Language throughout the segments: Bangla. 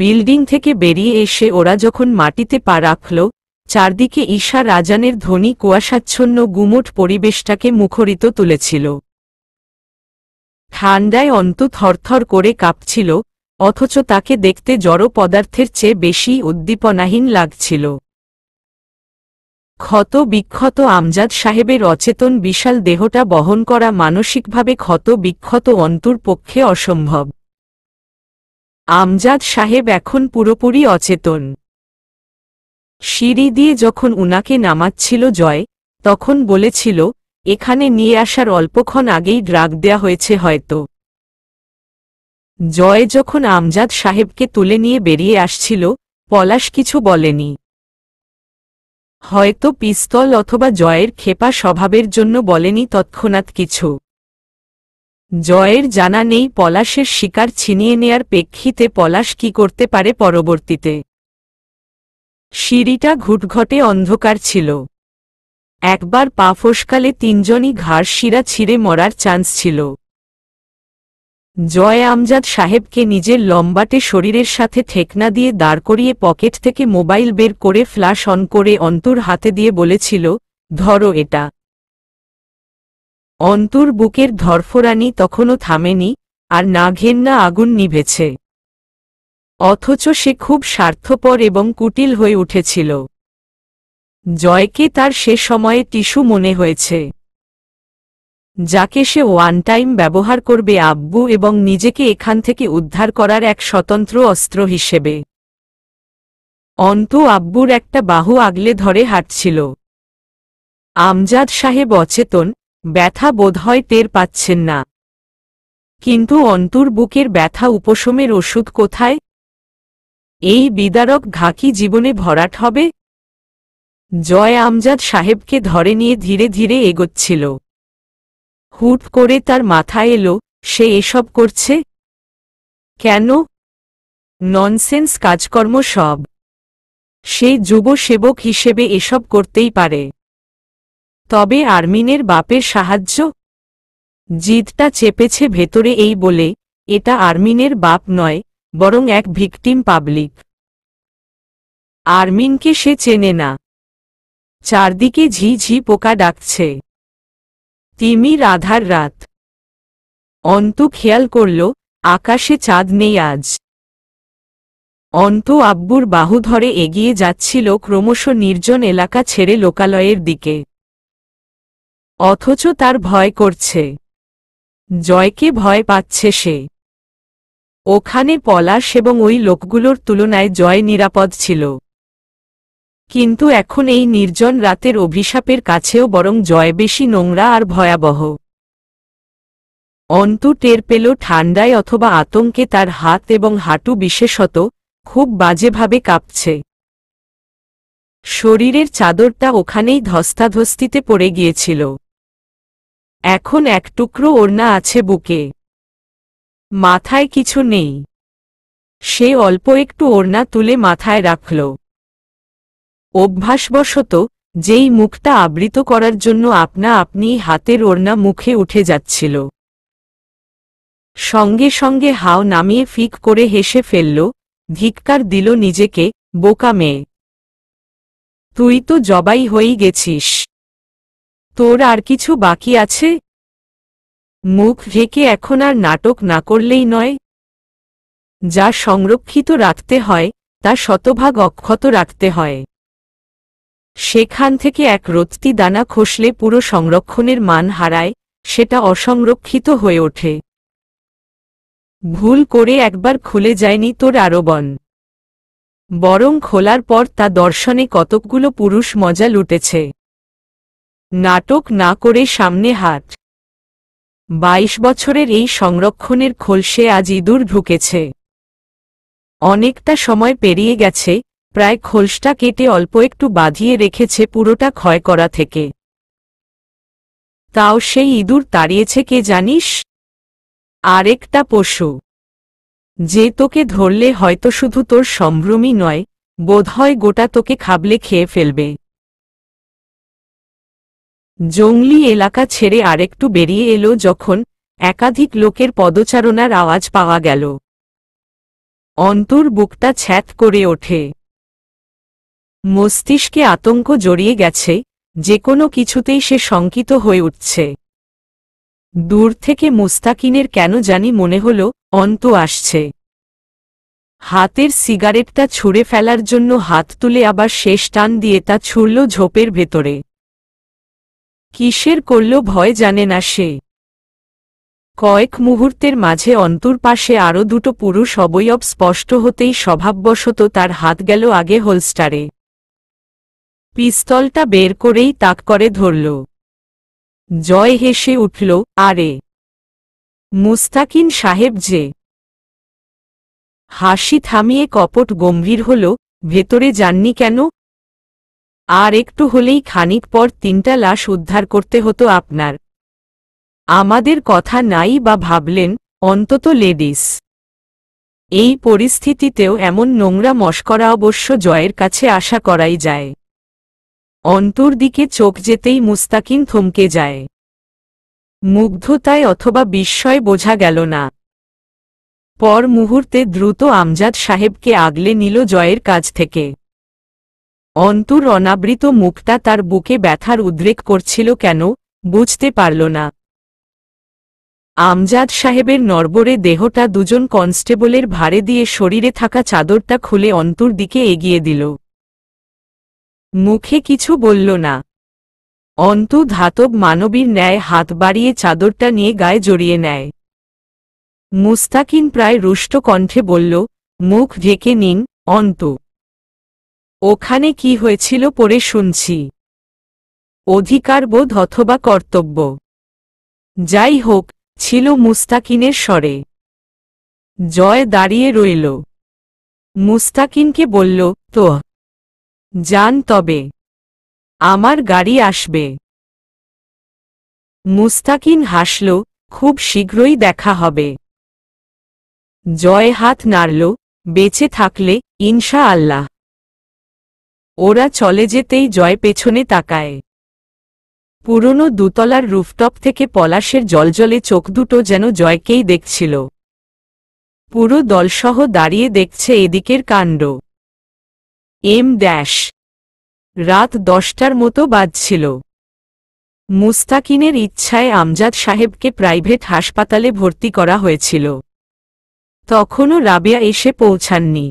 বিল্ডিং থেকে বেরিয়ে এসে ওরা যখন মাটিতে পা রাখল চারদিকে ঈশা রাজানের ধনী কুয়াশাচ্ছন্ন গুমুট পরিবেশটাকে মুখরিত তুলেছিল ঠান্ডায় অন্ত থরথর করে কাঁপছিল অথচ তাকে দেখতে জড় পদার্থের চেয়ে বেশি উদ্দীপনাহীন লাগছিল ক্ষত বিক্ষত আমজাদ সাহেবের অচেতন বিশাল দেহটা বহন করা মানসিকভাবে ক্ষত বিক্ষত অন্তুর পক্ষে অসম্ভব আমজাদ সাহেব এখন পুরোপুরি অচেতন সিঁড়ি দিয়ে যখন উনাকে নামাচ্ছিল জয় তখন বলেছিল এখানে নিয়ে আসার অল্পক্ষণ আগেই ড্রাগ দেয়া হয়েছে হয়তো জয় যখন আমজাদ সাহেবকে তুলে নিয়ে বেরিয়ে আসছিল পলাশ কিছু বলেনি হয়তো পিস্তল অথবা জয়ের খেপা স্বভাবের জন্য বলেনি তৎক্ষণাৎ কিছু জয়ের জানা নেই পলাশের শিকার ছিনিয়ে নেয়ার প্রেক্ষিতে পলাশ কি করতে পারে পরবর্তীতে সিঁড়িটা ঘুটঘটে অন্ধকার ছিল একবার পা ফসকালে তিনজনই ঘাস শিরা ছিঁড়ে মরার চান্স ছিল জয় আমজাদ সাহেবকে নিজের লম্বাটে শরীরের সাথে ঠেকনা দিয়ে দাঁড় করিয়ে পকেট থেকে মোবাইল বের করে ফ্ল্যাশ অন করে অন্তর হাতে দিয়ে বলেছিল ধরো এটা অন্তর বুকের ধরফরানি তখনও থামেনি আর না ঘেন্না আগুন নিভেছে অথচ সে খুব স্বার্থপর এবং কুটিল হয়ে উঠেছিল জয়কে তার সে সময়ে টিস্যু মনে হয়েছে যাকে সে ওয়ান টাইম ব্যবহার করবে আব্বু এবং নিজেকে এখান থেকে উদ্ধার করার এক স্বতন্ত্র অস্ত্র হিসেবে অন্ত আব্বুর একটা বাহু আগলে ধরে হাঁটছিল আমজাদ সাহেব অচেতন ব্যথা বোধহয় টের পাচ্ছেন না কিন্তু অন্তর বুকের ব্যথা উপশমের ওষুধ কোথায় এই বিদারক ঘাকি জীবনে ভরাট হবে জয় আমজাদ সাহেবকে ধরে নিয়ে ধীরে ধীরে এগোচ্ছিল হুট করে তার মাথা এলো সে এসব করছে কেন ননসেন্স কাজকর্ম সব সে যুব সেবক হিসেবে এসব করতেই পারে তবে আর্মিনের বাপের সাহায্য জিদটা চেপেছে ভেতরে এই বলে এটা আর্মিনের বাপ নয় বরং এক ভিকটিম পাবলিক আর্মিনকে সে চেনে না চারদিকে ঝি ঝি পোকা ডাকছে তিমি রাধার রাত অন্তু খেয়াল করল আকাশে চাঁদ নেই আজ অন্ত আব্বুর বাহু ধরে এগিয়ে যাচ্ছিল ক্রমশ নির্জন এলাকা ছেড়ে লোকালয়ের দিকে অথচ তার ভয় করছে জয়কে ভয় পাচ্ছে সে ওখানে পলাশ এবং ওই লোকগুলোর তুলনায় জয় নিরাপদ ছিল কিন্তু এখন এই নির্জন রাতের অভিশাপের কাছেও বরং জয় বেশি নোংরা আর ভয়াবহ অন্তু টের পেল ঠান্ডায় অথবা আতঙ্কে তার হাত এবং হাঁটু বিশেষত খুব বাজেভাবে কাঁপছে শরীরের চাদরটা ওখানেই ধস্তাধস্তিতে পড়ে গিয়েছিল এখন এক টুকরো ওড়না আছে বুকে মাথায় কিছু নেই সে অল্প একটু ওড়না তুলে মাথায় রাখল অভ্যাসবশত যেই মুখটা আবৃত করার জন্য আপনা আপনি হাতের ওড়না মুখে উঠে যাচ্ছিল সঙ্গে সঙ্গে হাও নামিয়ে ফিক করে হেসে ফেলল ধিক্কার দিল নিজেকে বোকা মেয়ে তুই তো জবাই হয়েই গেছিস তোর আর কিছু বাকি আছে মুখ ঢেকে এখন আর নাটক না করলেই নয় যা সংরক্ষিত রাখতে হয় তা শতভাগ অক্ষত রাখতে হয় সেখান থেকে এক রত্তি দানা খসলে পুরো সংরক্ষণের মান হারায় সেটা অসংরক্ষিত হয়ে ওঠে ভুল করে একবার খুলে যায়নি তোর আরবন বরং খোলার পর তা দর্শনে কতকগুলো পুরুষ মজা লুটেছে নাটক না করে সামনে হাট বাইশ বছরের এই সংরক্ষণের খোলসে আজ ইঁদুর ঢুকেছে অনেকটা সময় পেরিয়ে গেছে প্রায় খোলসটা কেটে অল্প একটু বাঁধিয়ে রেখেছে পুরোটা ক্ষয় করা থেকে তাও সেই ইঁদুর তাড়িয়েছে কে জানিস আরেকটা পশু যে তোকে ধরলে হয়তো শুধু তোর সম্ভ্রমই নয় বোধহয় গোটা তোকে খাবলে খেয়ে ফেলবে জঙ্গলি এলাকা ছেড়ে আরেকটু বেরিয়ে এলো যখন একাধিক লোকের পদচারণার আওয়াজ পাওয়া গেল অন্তর বুকটা ছ্যাত করে ওঠে মস্তিষ্কে আতঙ্ক জড়িয়ে গেছে যে কোনো কিছুতেই সে শঙ্কিত হয়ে উঠছে দূর থেকে মুস্তাকিনের কেন জানি মনে হল অন্ত আসছে হাতের সিগারেটটা ছুঁড়ে ফেলার জন্য হাত তুলে আবার শেষ টান দিয়ে তা ছুঁড়ল ঝোপের ভেতরে কিসের করল ভয় জানে না সে কয়েক মুহূর্তের মাঝে অন্তুর পাশে আরও দুটো পুরুষ অবয়ব স্পষ্ট হতেই স্বভাববশত তার হাত গেল আগে হোলস্টারে পিস্তলটা বের করেই তাক করে ধরল জয় হেসে উঠল আরে মুস্তাকিন সাহেব যে হাসি থামিয়ে কপট গম্ভীর হল ভেতরে যাননি কেন আর একটু হলেই খানিক পর তিনটা লাশ উদ্ধার করতে হতো আপনার আমাদের কথা নাই বা ভাবলেন অন্তত লেডিস এই পরিস্থিতিতেও এমন নোংরা মস্করা অবশ্য জয়ের কাছে আশা করাই যায় অন্তর দিকে চোখ যেতেই মুস্তাকিন থমকে যায় মুগ্ধতায় অথবা বিস্ময় বোঝা গেল না পর মুহূর্তে দ্রুত আমজাদ সাহেবকে আগলে নিল জয়ের কাজ থেকে অন্তুর অনাবৃত মুক্তা তার বুকে ব্যথার উদ্রেক করছিল কেন বুঝতে পারল না আমজাদ সাহেবের নরবরে দেহটা দুজন কনস্টেবলের ভারে দিয়ে শরীরে থাকা চাদরটা খুলে অন্তুর দিকে এগিয়ে দিল মুখে কিছু বলল না অন্তু ধাতব মানবীর ন্যায় হাত বাড়িয়ে চাদরটা নিয়ে গায়ে জড়িয়ে নেয় মুস্তাকিন প্রায় রুষ্ট কণ্ঠে বলল মুখ ঢেকে নিন অন্তু ওখানে কি হয়েছিল পরে শুনছি অধিকারবোধ অথবা কর্তব্য যাই হোক ছিল মুস্তাকিনের স্বরে জয় দাঁড়িয়ে রইল মুস্তাকিনকে বলল তো যান তবে আমার গাড়ি আসবে মুস্তাকিন হাসল খুব শীঘ্রই দেখা হবে জয় হাত নাড়ল বেঁচে থাকলে ইনশা আল্লাহ ওরা চলে যেতেই জয় পেছনে তাকায় পুরনো দুতলার রুফটপ থেকে পলাশের জলজলে চোখ দুটো যেন জয়কেই দেখছিল পুরো দলসহ দাঁড়িয়ে দেখছে এদিকের কাণ্ড এম ড্যাশ রাত দশটার মতো বাজছিল মুস্তাকিনের ইচ্ছায় আমজাদ সাহেবকে প্রাইভেট হাসপাতালে ভর্তি করা হয়েছিল তখনও রাবিয়া এসে পৌঁছাননি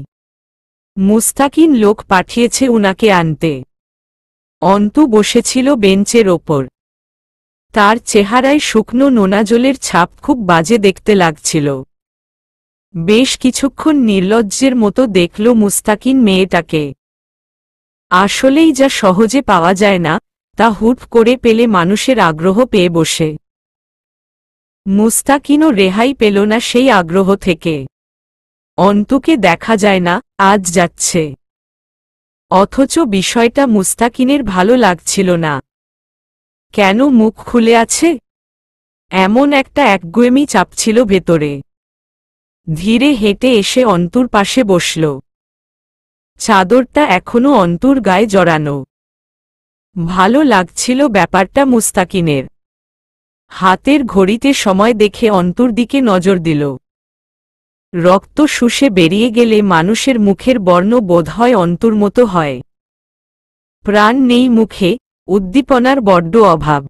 মুস্তাকিন লোক পাঠিয়েছে উনাকে আনতে অন্তু বসেছিল বেঞ্চের ওপর তার চেহারায় শুকনো নোনাজলের ছাপ খুব বাজে দেখতে লাগছিল বেশ কিছুক্ষণ নির্লজ্জের মতো দেখল মুস্তাকিন মেয়েটাকে আসলেই যা সহজে পাওয়া যায় না তা হুট করে পেলে মানুষের আগ্রহ পেয়ে বসে মুস্তাকিনও রেহাই পেল না সেই আগ্রহ থেকে অন্তকে দেখা যায় না আজ যাচ্ছে অথচ বিষয়টা মুস্তাকিনের ভালো লাগছিল না কেন মুখ খুলে আছে এমন একটা একগুয়েমি চাপছিল ভেতরে ধীরে হেঁটে এসে অন্তুর পাশে বসল চাদরটা এখনো অন্তুর গায়ে জড়ানো ভালো লাগছিল ব্যাপারটা মুস্তাকিনের হাতের ঘড়িতে সময় দেখে অন্তুর দিকে নজর দিল রক্ত শুষে বেরিয়ে গেলে মানুষের মুখের বর্ণ বোধ হয় অন্তর্মত হয় প্রাণ নেই মুখে উদ্দীপনার বড্ড অভাব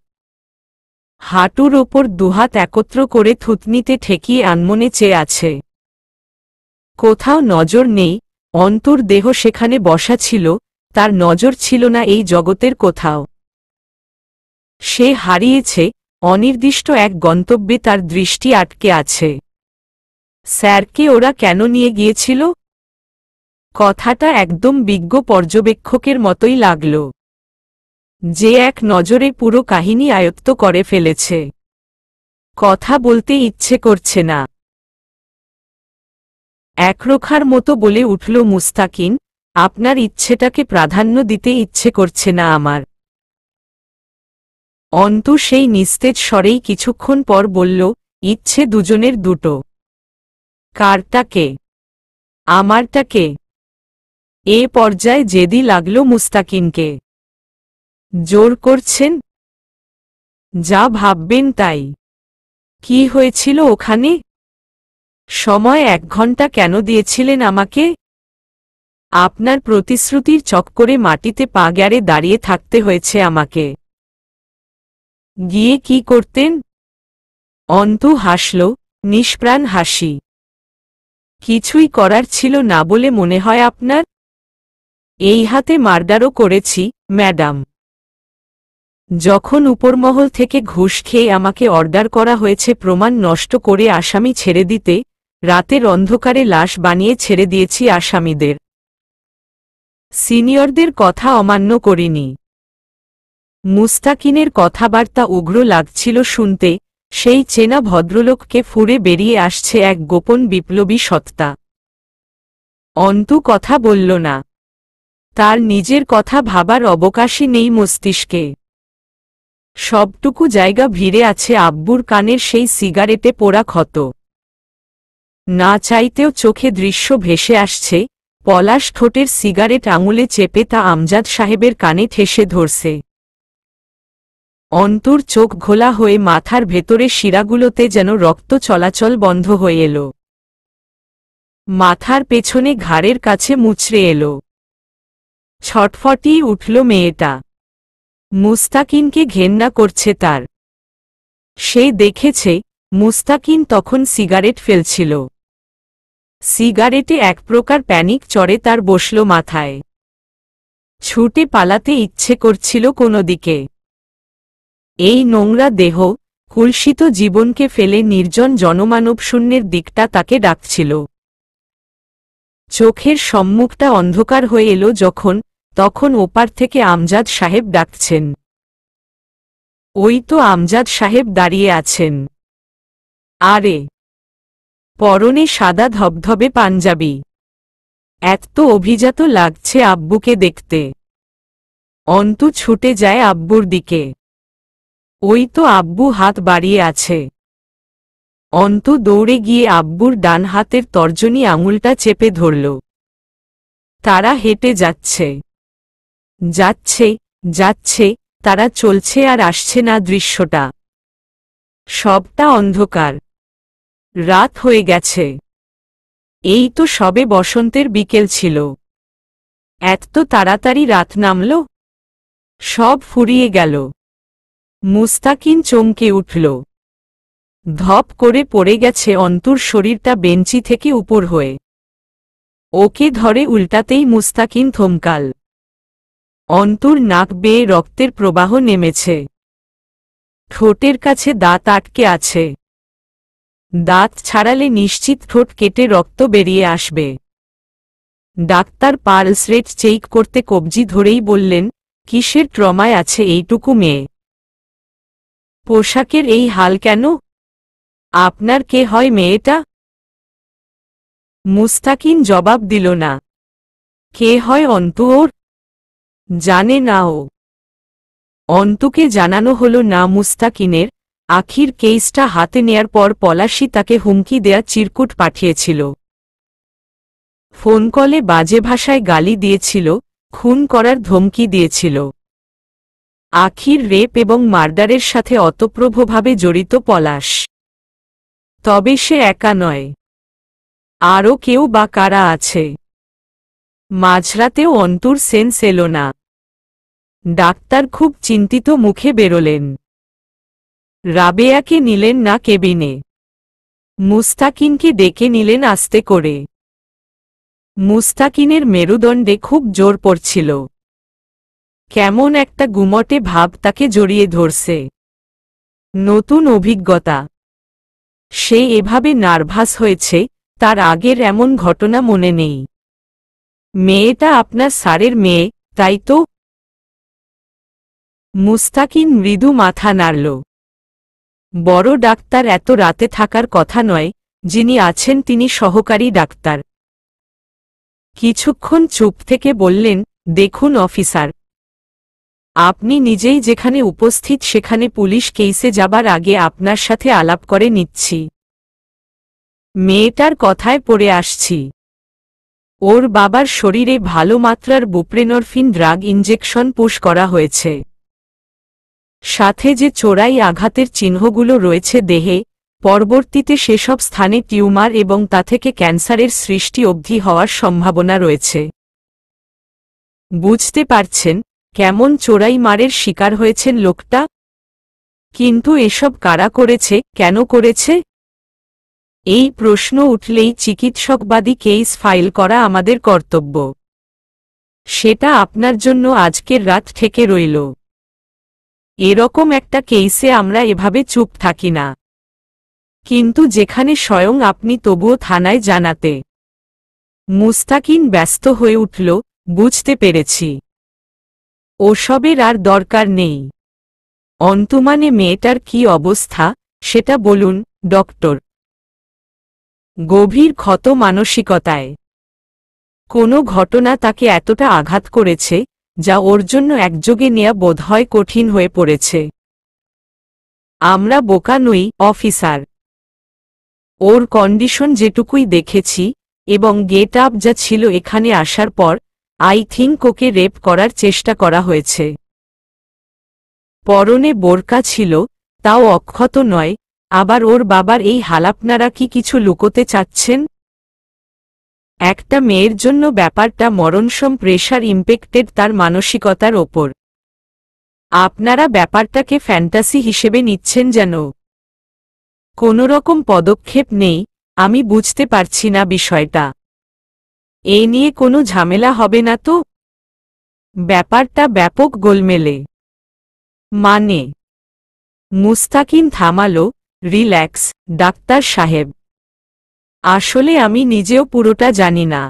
হাঁটুর ওপর দুহাত একত্র করে থুতনিতে ঠেকিয়ে আনমনে চেয়ে আছে কোথাও নজর নেই অন্তর দেহ সেখানে বসা ছিল তার নজর ছিল না এই জগতের কোথাও সে হারিয়েছে অনির্দিষ্ট এক গন্তব্যে তার দৃষ্টি আটকে আছে স্যারকে ওরা কেন নিয়ে গিয়েছিল কথাটা একদম বিজ্ঞ পর্যবেক্ষকের মতোই লাগল যে এক নজরে পুরো কাহিনী আয়ত্ত করে ফেলেছে কথা বলতে ইচ্ছে করছে না একরোখার মতো বলে উঠল মুস্তাকিন আপনার ইচ্ছেটাকে প্রাধান্য দিতে ইচ্ছে করছে না আমার অন্তু সেই নিস্তেজ স্বরেই কিছুক্ষণ পর বলল ইচ্ছে দুজনের দুটো কারটাকে আমারটাকে এ পর্যায়ে জেদি লাগলো মুস্তাকিনকে জোর করছেন যা ভাববেন তাই কি হয়েছিল ওখানে সময় এক ঘন্টা কেন দিয়েছিলেন আমাকে আপনার প্রতিশ্রুতির চক্করে মাটিতে পা গ্যারে দাঁড়িয়ে থাকতে হয়েছে আমাকে গিয়ে কি করতেন অন্তু হাসল নিষ্প্রাণ হাসি কিছুই করার ছিল না বলে মনে হয় আপনার এই হাতে মার্ডারও করেছি ম্যাডাম যখন উপরমহল থেকে ঘুষ খেয়ে আমাকে অর্ডার করা হয়েছে প্রমাণ নষ্ট করে আসামি ছেড়ে দিতে রাতের অন্ধকারে লাশ বানিয়ে ছেড়ে দিয়েছি আসামিদের সিনিয়রদের কথা অমান্য করিনি মুস্তাকিনের কথাবার্তা উগ্র লাগছিল শুনতে সেই চেনা ভদ্রলোককে ফুরে বেরিয়ে আসছে এক গোপন বিপ্লবী সত্তা অন্তু কথা বলল না তার নিজের কথা ভাবার অবকাশই নেই মস্তিষ্কে সবটুকু জায়গা ভিড়ে আছে আব্বুর কানের সেই সিগারেটে পোড়া ক্ষত না চাইতেও চোখে দৃশ্য ভেসে আসছে পলাশ ঠোঁটের সিগারেট আঙুলে চেপে তা আমজাদ সাহেবের কানে ঠেসে ধরছে অন্তর চোখ ঘোলা হয়ে মাথার ভেতরে শিরাগুলোতে যেন রক্ত চলাচল বন্ধ হয়ে এল মাথার পেছনে ঘাড়ের কাছে মুচড়ে এল ছটফটি উঠল মেয়েটা মুস্তাকিনকে ঘেন্না করছে তার সে দেখেছে মুস্তাকিন তখন সিগারেট ফেলছিল সিগারেটে এক প্রকার প্যানিক চড়ে তার বসল মাথায় ছুটে পালাতে ইচ্ছে করছিল কোনো দিকে এই নোংরা দেহ কুলসিত জীবনকে ফেলে নির্জন জনমানবশূন্যের দিকটা তাকে ডাকছিল চোখের সম্মুখটা অন্ধকার হয়ে এল যখন তখন ওপার থেকে আমজাদ সাহেব ডাকছেন ওই তো আমজাদ সাহেব দাঁড়িয়ে আছেন আরে পরনে সাদা ধবধবে পাঞ্জাবি এত অভিজাত লাগছে আব্বুকে দেখতে অন্তু ছুটে যায় আব্বুর দিকে ওই তো আব্বু হাত বাড়িয়ে আছে অন্ত দৌড়ে গিয়ে আব্বুর ডান হাতের তর্জনী আঙুলটা চেপে ধরল তারা হেঁটে যাচ্ছে যাচ্ছে যাচ্ছে তারা চলছে আর আসছে না দৃশ্যটা সবটা অন্ধকার রাত হয়ে গেছে এই তো সবে বসন্তের বিকেল ছিল এত তাড়াতাড়ি রাত নামল সব ফুরিয়ে গেল মুস্তাকিন চমকে উঠল ধপ করে পড়ে গেছে অন্তুর শরীরটা বেঞ্চি থেকে উপর হয়ে ওকে ধরে উল্টাতেই মুস্তাকিন থমকাল অন্তুর নাক বেয়ে রক্তের প্রবাহ নেমেছে ঠোঁটের কাছে দাঁত আটকে আছে দাঁত ছাড়ালে নিশ্চিত ঠোঁট কেটে রক্ত বেরিয়ে আসবে ডাক্তার পালস রেট চেক করতে কবজি ধরেই বললেন কিসের ট্রমায় আছে এইটুকু মেয়ে পোশাকের এই হাল কেন আপনার কে হয় মেয়েটা মুস্তাকিন জবাব দিল না কে হয় অন্তু ওর জানে না ও অন্তুকে জানানো হল না মুস্তাকিনের আখির কেইসটা হাতে নেয়ার পর পলাশি তাকে হুমকি দেয়া চিরকুট পাঠিয়েছিল ফোন কলে বাজে ভাষায় গালি দিয়েছিল খুন করার ধমকি দিয়েছিল আখির রেপ এবং মার্দারের সাথে অতপ্রভভাবে জড়িত পলাশ তবে সে একা নয় আরও কেউ বা কারা আছে মাঝরাতেও অন্তুর সেন্স এলো না ডাক্তার খুব চিন্তিত মুখে বেরোলেন রাবেয়াকে নিলেন না কেবিনে মুস্তাকিনকে ডেকে নিলেন আস্তে করে মুস্তাকিনের মেরুদণ্ডে খুব জোর পড়ছিল কেমন একটা গুমটে ভাব তাকে জড়িয়ে ধরছে নতুন অভিজ্ঞতা সে এভাবে নার্ভাস হয়েছে তার আগের এমন ঘটনা মনে নেই মেয়েটা আপনার স্যারের মেয়ে তাই তো মুস্তাকিন মৃদু মাথা নাড়ল বড় ডাক্তার এত রাতে থাকার কথা নয় যিনি আছেন তিনি সহকারী ডাক্তার কিছুক্ষণ চুপ থেকে বললেন দেখুন অফিসার আপনি নিজেই যেখানে উপস্থিত সেখানে পুলিশ কেসে যাবার আগে আপনার সাথে আলাপ করে নিচ্ছি মেয়েটার কথায় পড়ে আসছি ওর বাবার শরীরে ভালো মাত্রার বুপ্রেনরফিন ড্রাগ ইঞ্জেকশন পুশ করা হয়েছে সাথে যে চোরাই আঘাতের চিহ্নগুলো রয়েছে দেহে পরবর্তীতে সেসব স্থানে টিউমার এবং তা থেকে ক্যান্সারের সৃষ্টি অবধি হওয়ার সম্ভাবনা রয়েছে বুঝতে পারছেন কেমন চোরাই মারের শিকার হয়েছেন লোকটা কিন্তু এসব কারা করেছে কেন করেছে এই প্রশ্ন উঠলেই চিকিৎসকবাদী কেস ফাইল করা আমাদের কর্তব্য সেটা আপনার জন্য আজকের রাত থেকে রইল এরকম একটা কেসে আমরা এভাবে চুপ থাকি না কিন্তু যেখানে স্বয়ং আপনি তবুও থানায় জানাতে মুস্তাকিন ব্যস্ত হয়ে উঠল বুঝতে পেরেছি ওসবের আর দরকার নেই অন্তমানে মেয়েটার কি অবস্থা সেটা বলুন ডক্টর গভীর ক্ষত মানসিকতায় কোনো ঘটনা তাকে এতটা আঘাত করেছে যা ওর জন্য একযোগে নেয়া বোধহয় কঠিন হয়ে পড়েছে আমরা বোকা নই অফিসার ওর কন্ডিশন যেটুকুই দেখেছি এবং গেট আপ যা ছিল এখানে আসার পর আই থিঙ্ক ওকে রেপ করার চেষ্টা করা হয়েছে পরনে বোরকা ছিল তাও অক্ষত নয় আবার ওর বাবার এই হালাপনারা কি কিছু লুকোতে চাচ্ছেন একটা মেয়ের জন্য ব্যাপারটা মরণসম প্রেশার ইম্পেক্টেড তার মানসিকতার ওপর আপনারা ব্যাপারটাকে ফ্যান্টাসি হিসেবে নিচ্ছেন যেন কোনোরকম পদক্ষেপ নেই আমি বুঝতে পারছি না বিষয়টা এ নিয়ে কোনো ঝামেলা হবে না তো ব্যাপারটা ব্যাপক গোলমেলে মানে মুস্তাকিন থামালো রিল্যাক্স ডাক্তার সাহেব আসলে আমি নিজেও পুরোটা জানি না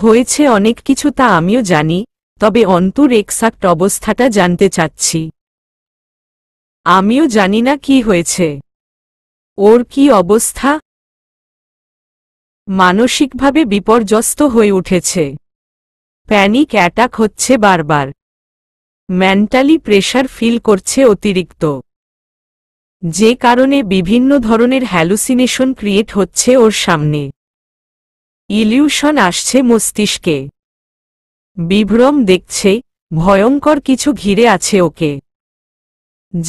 হয়েছে অনেক কিছু তা আমিও জানি তবে অন্তুর এক্সাক্ট অবস্থাটা জানতে চাচ্ছি আমিও জানি না কি হয়েছে ওর কি অবস্থা মানসিকভাবে বিপর্যস্ত হয়ে উঠেছে প্যানিক অ্যাটাক হচ্ছে বারবার মেন্টালি প্রেশার ফিল করছে অতিরিক্ত যে কারণে বিভিন্ন ধরনের হ্যালুসিনেশন ক্রিয়েট হচ্ছে ওর সামনে ইলিউশন আসছে মস্তিষ্কে বিভ্রম দেখছে ভয়ঙ্কর কিছু ঘিরে আছে ওকে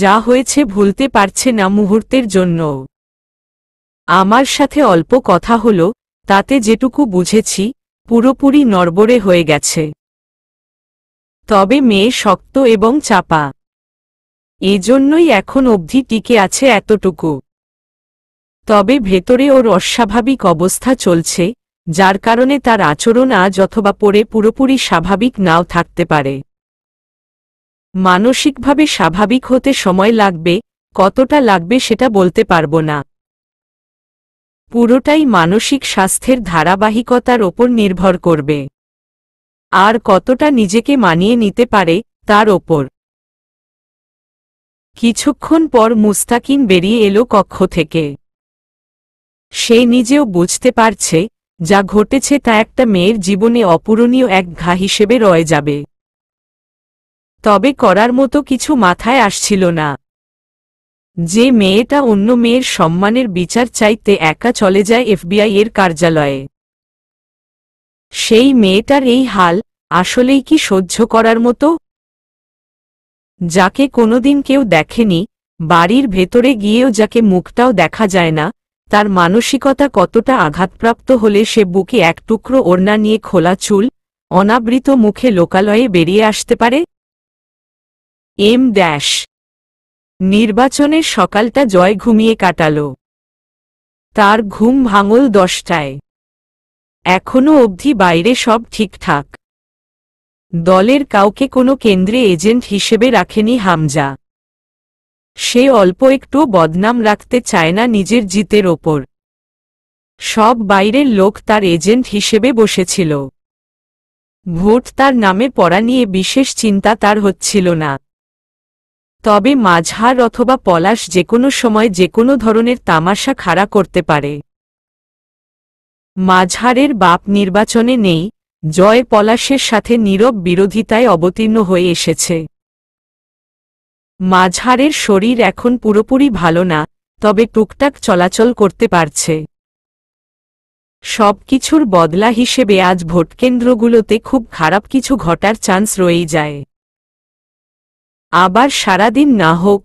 যা হয়েছে ভুলতে পারছে না মুহূর্তের জন্য আমার সাথে অল্প কথা হলো তাতে যেটুকু বুঝেছি পুরোপুরি নড়বড়ে হয়ে গেছে তবে মেয়ে শক্ত এবং চাপা এজন্যই এখন অবধি টিকে আছে এতটুকু তবে ভেতরে ওর অস্বাভাবিক অবস্থা চলছে যার কারণে তার আচরণ আজ অথবা পরে পুরোপুরি স্বাভাবিক নাও থাকতে পারে মানসিকভাবে স্বাভাবিক হতে সময় লাগবে কতটা লাগবে সেটা বলতে পারবো না পুরোটাই মানসিক স্বাস্থ্যের ধারাবাহিকতার ওপর নির্ভর করবে আর কতটা নিজেকে মানিয়ে নিতে পারে তার ওপর কিছুক্ষণ পর মুস্তাকিম বেরিয়ে এলো কক্ষ থেকে সে নিজেও বুঝতে পারছে যা ঘটেছে তা একটা মেয়ের জীবনে অপূরণীয় এক ঘা হিসেবে রয়ে যাবে তবে করার মতো কিছু মাথায় আসছিল না যে মেয়েটা অন্য মেয়ের সম্মানের বিচার চাইতে একা চলে যায় এফবিআই এর কার্যালয়ে সেই মেয়েটার এই হাল আসলেই কি সহ্য করার মতো যাকে কোনোদিন কেউ দেখেনি বাড়ির ভেতরে গিয়েও যাকে মুখটাও দেখা যায় না তার মানসিকতা কতটা আঘাতপ্রাপ্ত হলে সে বুকে এক টুকরো ওড়না নিয়ে খোলা চুল অনাবৃত মুখে লোকালয়ে বেরিয়ে আসতে পারে এম ড্যাশ নির্বাচনের সকালটা জয় ঘুমিয়ে কাটাল তার ঘুম ভাঙল দশটায় এখনও অবধি বাইরে সব ঠিকঠাক দলের কাউকে কোনো কেন্দ্রে এজেন্ট হিসেবে রাখেনি হামজা সে অল্প একটু বদনাম রাখতে চায় না নিজের জিতের ওপর সব বাইরের লোক তার এজেন্ট হিসেবে বসেছিল ভোট তার নামে পড়া নিয়ে বিশেষ চিন্তা তার হচ্ছিল না তবে মাঝহার অথবা পলাশ যেকোনো সময় যেকোনো ধরনের তামাশা খাড়া করতে পারে মাঝহারের বাপ নির্বাচনে নেই জয় পলাশের সাথে নীরব বিরোধিতায় অবতীর্ণ হয়ে এসেছে মাঝহারের শরীর এখন পুরোপুরি ভালো না তবে টুকটাক চলাচল করতে পারছে সবকিছুর বদলা হিসেবে আজ ভোটকেন্দ্রগুলোতে খুব খারাপ কিছু ঘটার চান্স রয়েই যায় আবার সারাদিন না হোক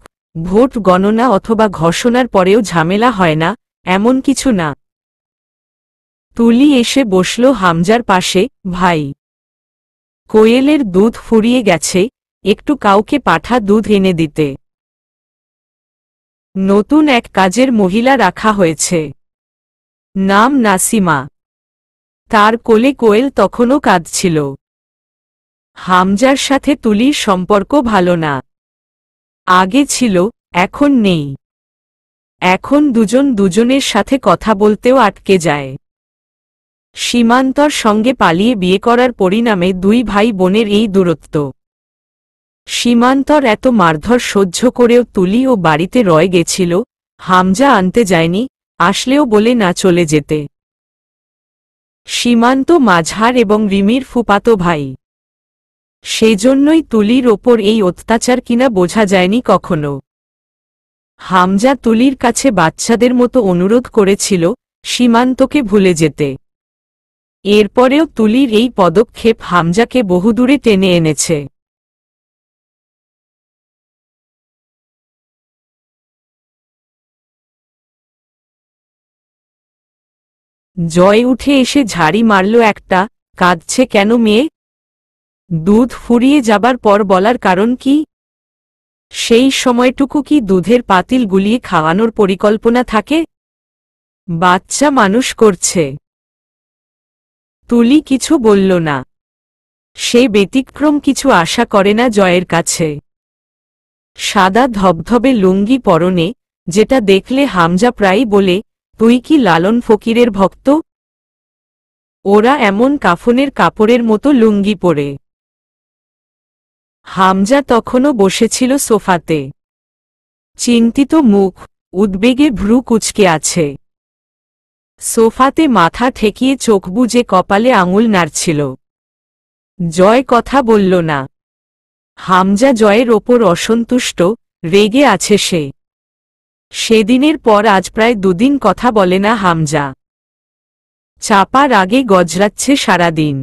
ভোট গণনা অথবা ঘোষণার পরেও ঝামেলা হয় না এমন কিছু না তুলি এসে বসল হামজার পাশে ভাই কোয়েলের দুধ ফুরিয়ে গেছে একটু কাউকে পাঠা দুধ এনে দিতে নতুন এক কাজের মহিলা রাখা হয়েছে নাম নাসিমা তার কোলে কোয়েল তখনও কাঁদছিল হামজার সাথে তুলির সম্পর্ক ভালো না আগে ছিল এখন নেই এখন দুজন দুজনের সাথে কথা বলতেও আটকে যায় সীমান্তর সঙ্গে পালিয়ে বিয়ে করার পরিণামে দুই ভাই বোনের এই দূরত্ব সীমান্তর এত মারধর সহ্য করেও তুলি ও বাড়িতে রয়ে গেছিল হামজা আনতে যায়নি আসলেও বলে না চলে যেতে সীমান্ত মাঝহার এবং রিমির ফুপাতো ভাই সেজন্যই তুলির ওপর এই অত্যাচার কিনা বোঝা যায়নি কখনো হামজা তুলির কাছে বাচ্চাদের মতো অনুরোধ করেছিল সীমান্তকে ভুলে যেতে এরপরেও তুলির এই পদক্ষেপ হামজাকে বহুদূরে টেনে এনেছে জয় উঠে এসে ঝাড়ি মারল একটা কাঁদছে কেন মেয়ে দুধ ফুরিয়ে যাবার পর বলার কারণ কি সেই সময়টুকু কি দুধের পাতিল গুলিয়ে খাওয়ানোর পরিকল্পনা থাকে বাচ্চা মানুষ করছে তুলি কিছু বলল না সে ব্যতিক্রম কিছু আশা করে না জয়ের কাছে সাদা ধবধবে লুঙ্গি পরনে যেটা দেখলে হামজা প্রায় বলে তুই কি লালন ফকিরের ভক্ত ওরা এমন কাফনের কাপড়ের মতো লুঙ্গি পরে হামজা তখনও বসেছিল সোফাতে চিন্তিত মুখ উদ্বেগে ভ্রু কুচকে আছে সোফাতে মাথা ঠেকিয়ে চোখ বুজে কপালে আঙুল নাড়ছিল জয় কথা বলল না হামজা জয়ের ওপর অসন্তুষ্ট রেগে আছে সে সেদিনের পর আজ প্রায় দুদিন কথা বলে না হামজা চাপার আগে গজরাচ্ছে সারাদিন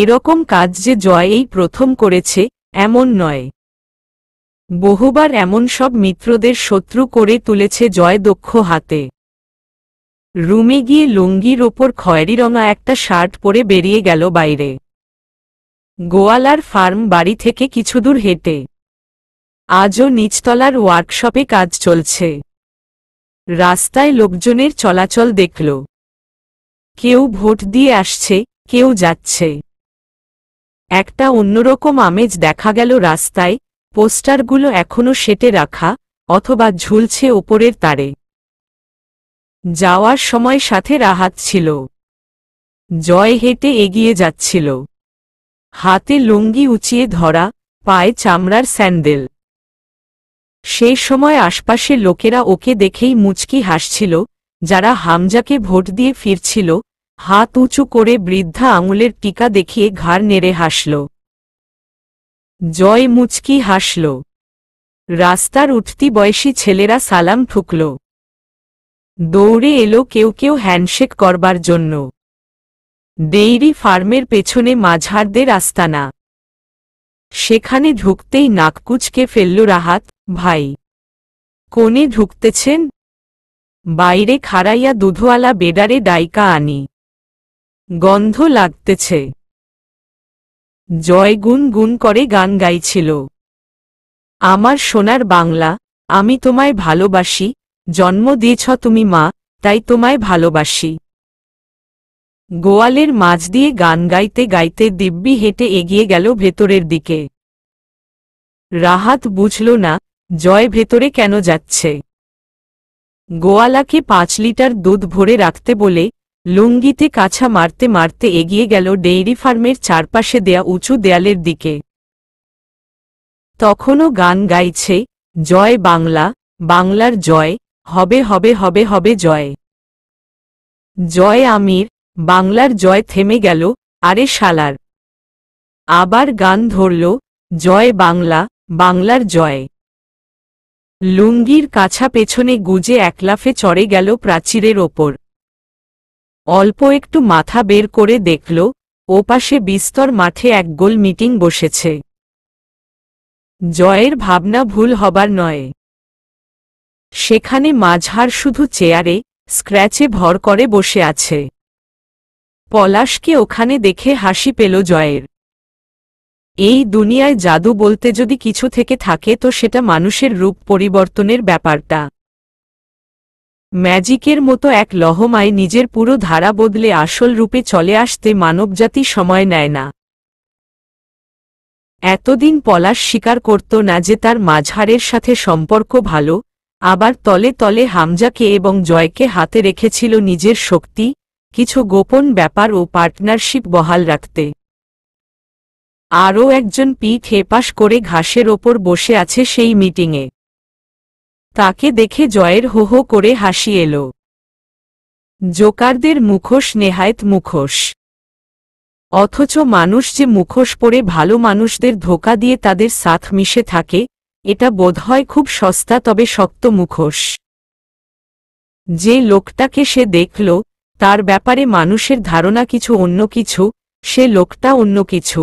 এরকম কাজ যে জয় এই প্রথম করেছে এমন নয় বহুবার এমন সব মিত্রদের শত্রু করে তুলেছে জয় দক্ষ হাতে রুমে গিয়ে লুঙ্গির ওপর খয়েরি রঙা একটা শার্ট পরে বেরিয়ে গেল বাইরে গোয়ালার ফার্ম বাড়ি থেকে কিছুদূর হেঁটে আজও নিচতলার ওয়ার্কশপে কাজ চলছে রাস্তায় লোকজনের চলাচল দেখল কেউ ভোট দিয়ে আসছে কেউ যাচ্ছে একটা অন্যরকম আমেজ দেখা গেল রাস্তায় পোস্টারগুলো এখনও সেটে রাখা অথবা ঝুলছে ওপরের তারে যাওয়ার সময় সাথে রাহাত ছিল জয় হেঁটে এগিয়ে যাচ্ছিল হাতে লুঙ্গি উঁচিয়ে ধরা পায়ে চামড়ার স্যান্ডেল সেই সময় আশপাশের লোকেরা ওকে দেখেই মুচকি হাসছিল যারা হামজাকে ভোট দিয়ে ফিরছিল হাত উঁচু করে বৃদ্ধা আঙুলের টিকা দেখিয়ে ঘাড় নেড়ে হাসল জয় মুচকি হাসল রাস্তার উঠতি বয়সী ছেলেরা সালাম ঠুকল দৌড়ে এলো কেউ কেউ হ্যান্ডশেক করবার জন্য ডেইরি ফার্মের পেছনে মাঝহারদের আস্তানা সেখানে ঢুকতেই নাককুচকে ফেলল রাহাত ভাই কোণে ঢুকতেছেন বাইরে খাড়াইয়া দুধওয়ালা বেডারে ডাইকা আনি গন্ধ লাগতেছে জয় গুন গুন করে গান গাইছিল আমার সোনার বাংলা আমি তোমায় ভালোবাসি জন্ম দিয়েছ তুমি মা তাই তোমায় ভালোবাসি গোয়ালের মাঝ দিয়ে গান গাইতে গাইতে দিব্যি হেঁটে এগিয়ে গেল ভেতরের দিকে রাহাত বুঝল না জয় ভেতরে কেন যাচ্ছে গোয়ালাকে পাঁচ লিটার দুধ ভরে রাখতে বলে লুঙ্গিতে কাছা মারতে মারতে এগিয়ে গেল ডেইরি ফার্মের চারপাশে দেয়া উঁচু দেয়ালের দিকে তখনও গান গাইছে জয় বাংলা বাংলার জয় হবে হবে হবে হবে জয় জয় আমির বাংলার জয় থেমে গেল আরে শালার আবার গান ধরল জয় বাংলা বাংলার জয় লুঙ্গির কাছা পেছনে গুজে একলাফে চড়ে গেল প্রাচীরের ওপর অল্প একটু মাথা বের করে দেখল ওপাশে বিস্তর মাঠে এক গোল মিটিং বসেছে জয়ের ভাবনা ভুল হবার নয় সেখানে মাঝহার শুধু চেয়ারে স্ক্র্যাচে ভর করে বসে আছে পলাশকে ওখানে দেখে হাসি পেল জয়ের এই দুনিয়ায় জাদু বলতে যদি কিছু থেকে থাকে তো সেটা মানুষের রূপ পরিবর্তনের ব্যাপারটা ম্যাজিকের মতো এক লহমায় নিজের পুরো ধারা বদলে আসল রূপে চলে আসতে মানবজাতি সময় নেয় না এতদিন পলাশ স্বীকার করত না যে তার মাঝহারের সাথে সম্পর্ক ভালো আবার তলে তলে হামজাকে এবং জয়কে হাতে রেখেছিল নিজের শক্তি কিছু গোপন ব্যাপার ও পার্টনারশিপ বহাল রাখতে আরও একজন পিঠ হেপাশ করে ঘাসের ওপর বসে আছে সেই মিটিংয়ে তাকে দেখে জয়ের হো হো করে হাসি এল জোকারদের মুখোশ নেহায়ত মুখোশ অথচ মানুষ যে মুখোশ পরে ভালো মানুষদের ধোকা দিয়ে তাদের সাথ মিশে থাকে এটা বোধহয় খুব সস্তা তবে শক্ত মুখোশ যে লোকটাকে সে দেখল তার ব্যাপারে মানুষের ধারণা কিছু অন্য কিছু সে লোকটা অন্য কিছু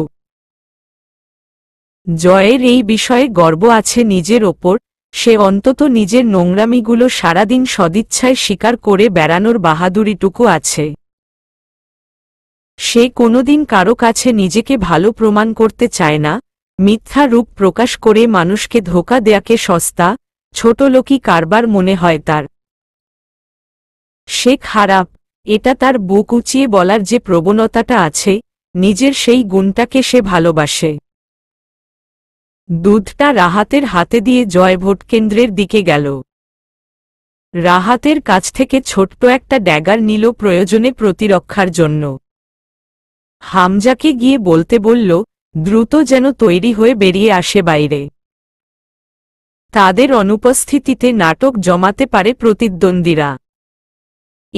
জয়ের এই বিষয়ে গর্ব আছে নিজের ওপর সে অন্তত নিজের নোংরামিগুলো সারাদিন সদিচ্ছায় স্বীকার করে বেড়ানোর বাহাদুরিটুকু আছে সে কোনোদিন কারো কাছে নিজেকে ভালো প্রমাণ করতে চায় না মিথ্যা রূপ প্রকাশ করে মানুষকে ধোকা দেয়াকে সস্তা লোকই কারবার মনে হয় তার সে খারাপ এটা তার বুক উঁচিয়ে বলার যে প্রবণতাটা আছে নিজের সেই গুণটাকে সে ভালোবাসে দুধটা রাহাতের হাতে দিয়ে জয় কেন্দ্রের দিকে গেল রাহাতের কাছ থেকে ছোট্ট একটা ড্যাগার নিল প্রয়োজনে প্রতিরক্ষার জন্য হামজাকে গিয়ে বলতে বলল দ্রুত যেন তৈরি হয়ে বেরিয়ে আসে বাইরে তাদের অনুপস্থিতিতে নাটক জমাতে পারে প্রতিদ্বন্দ্বীরা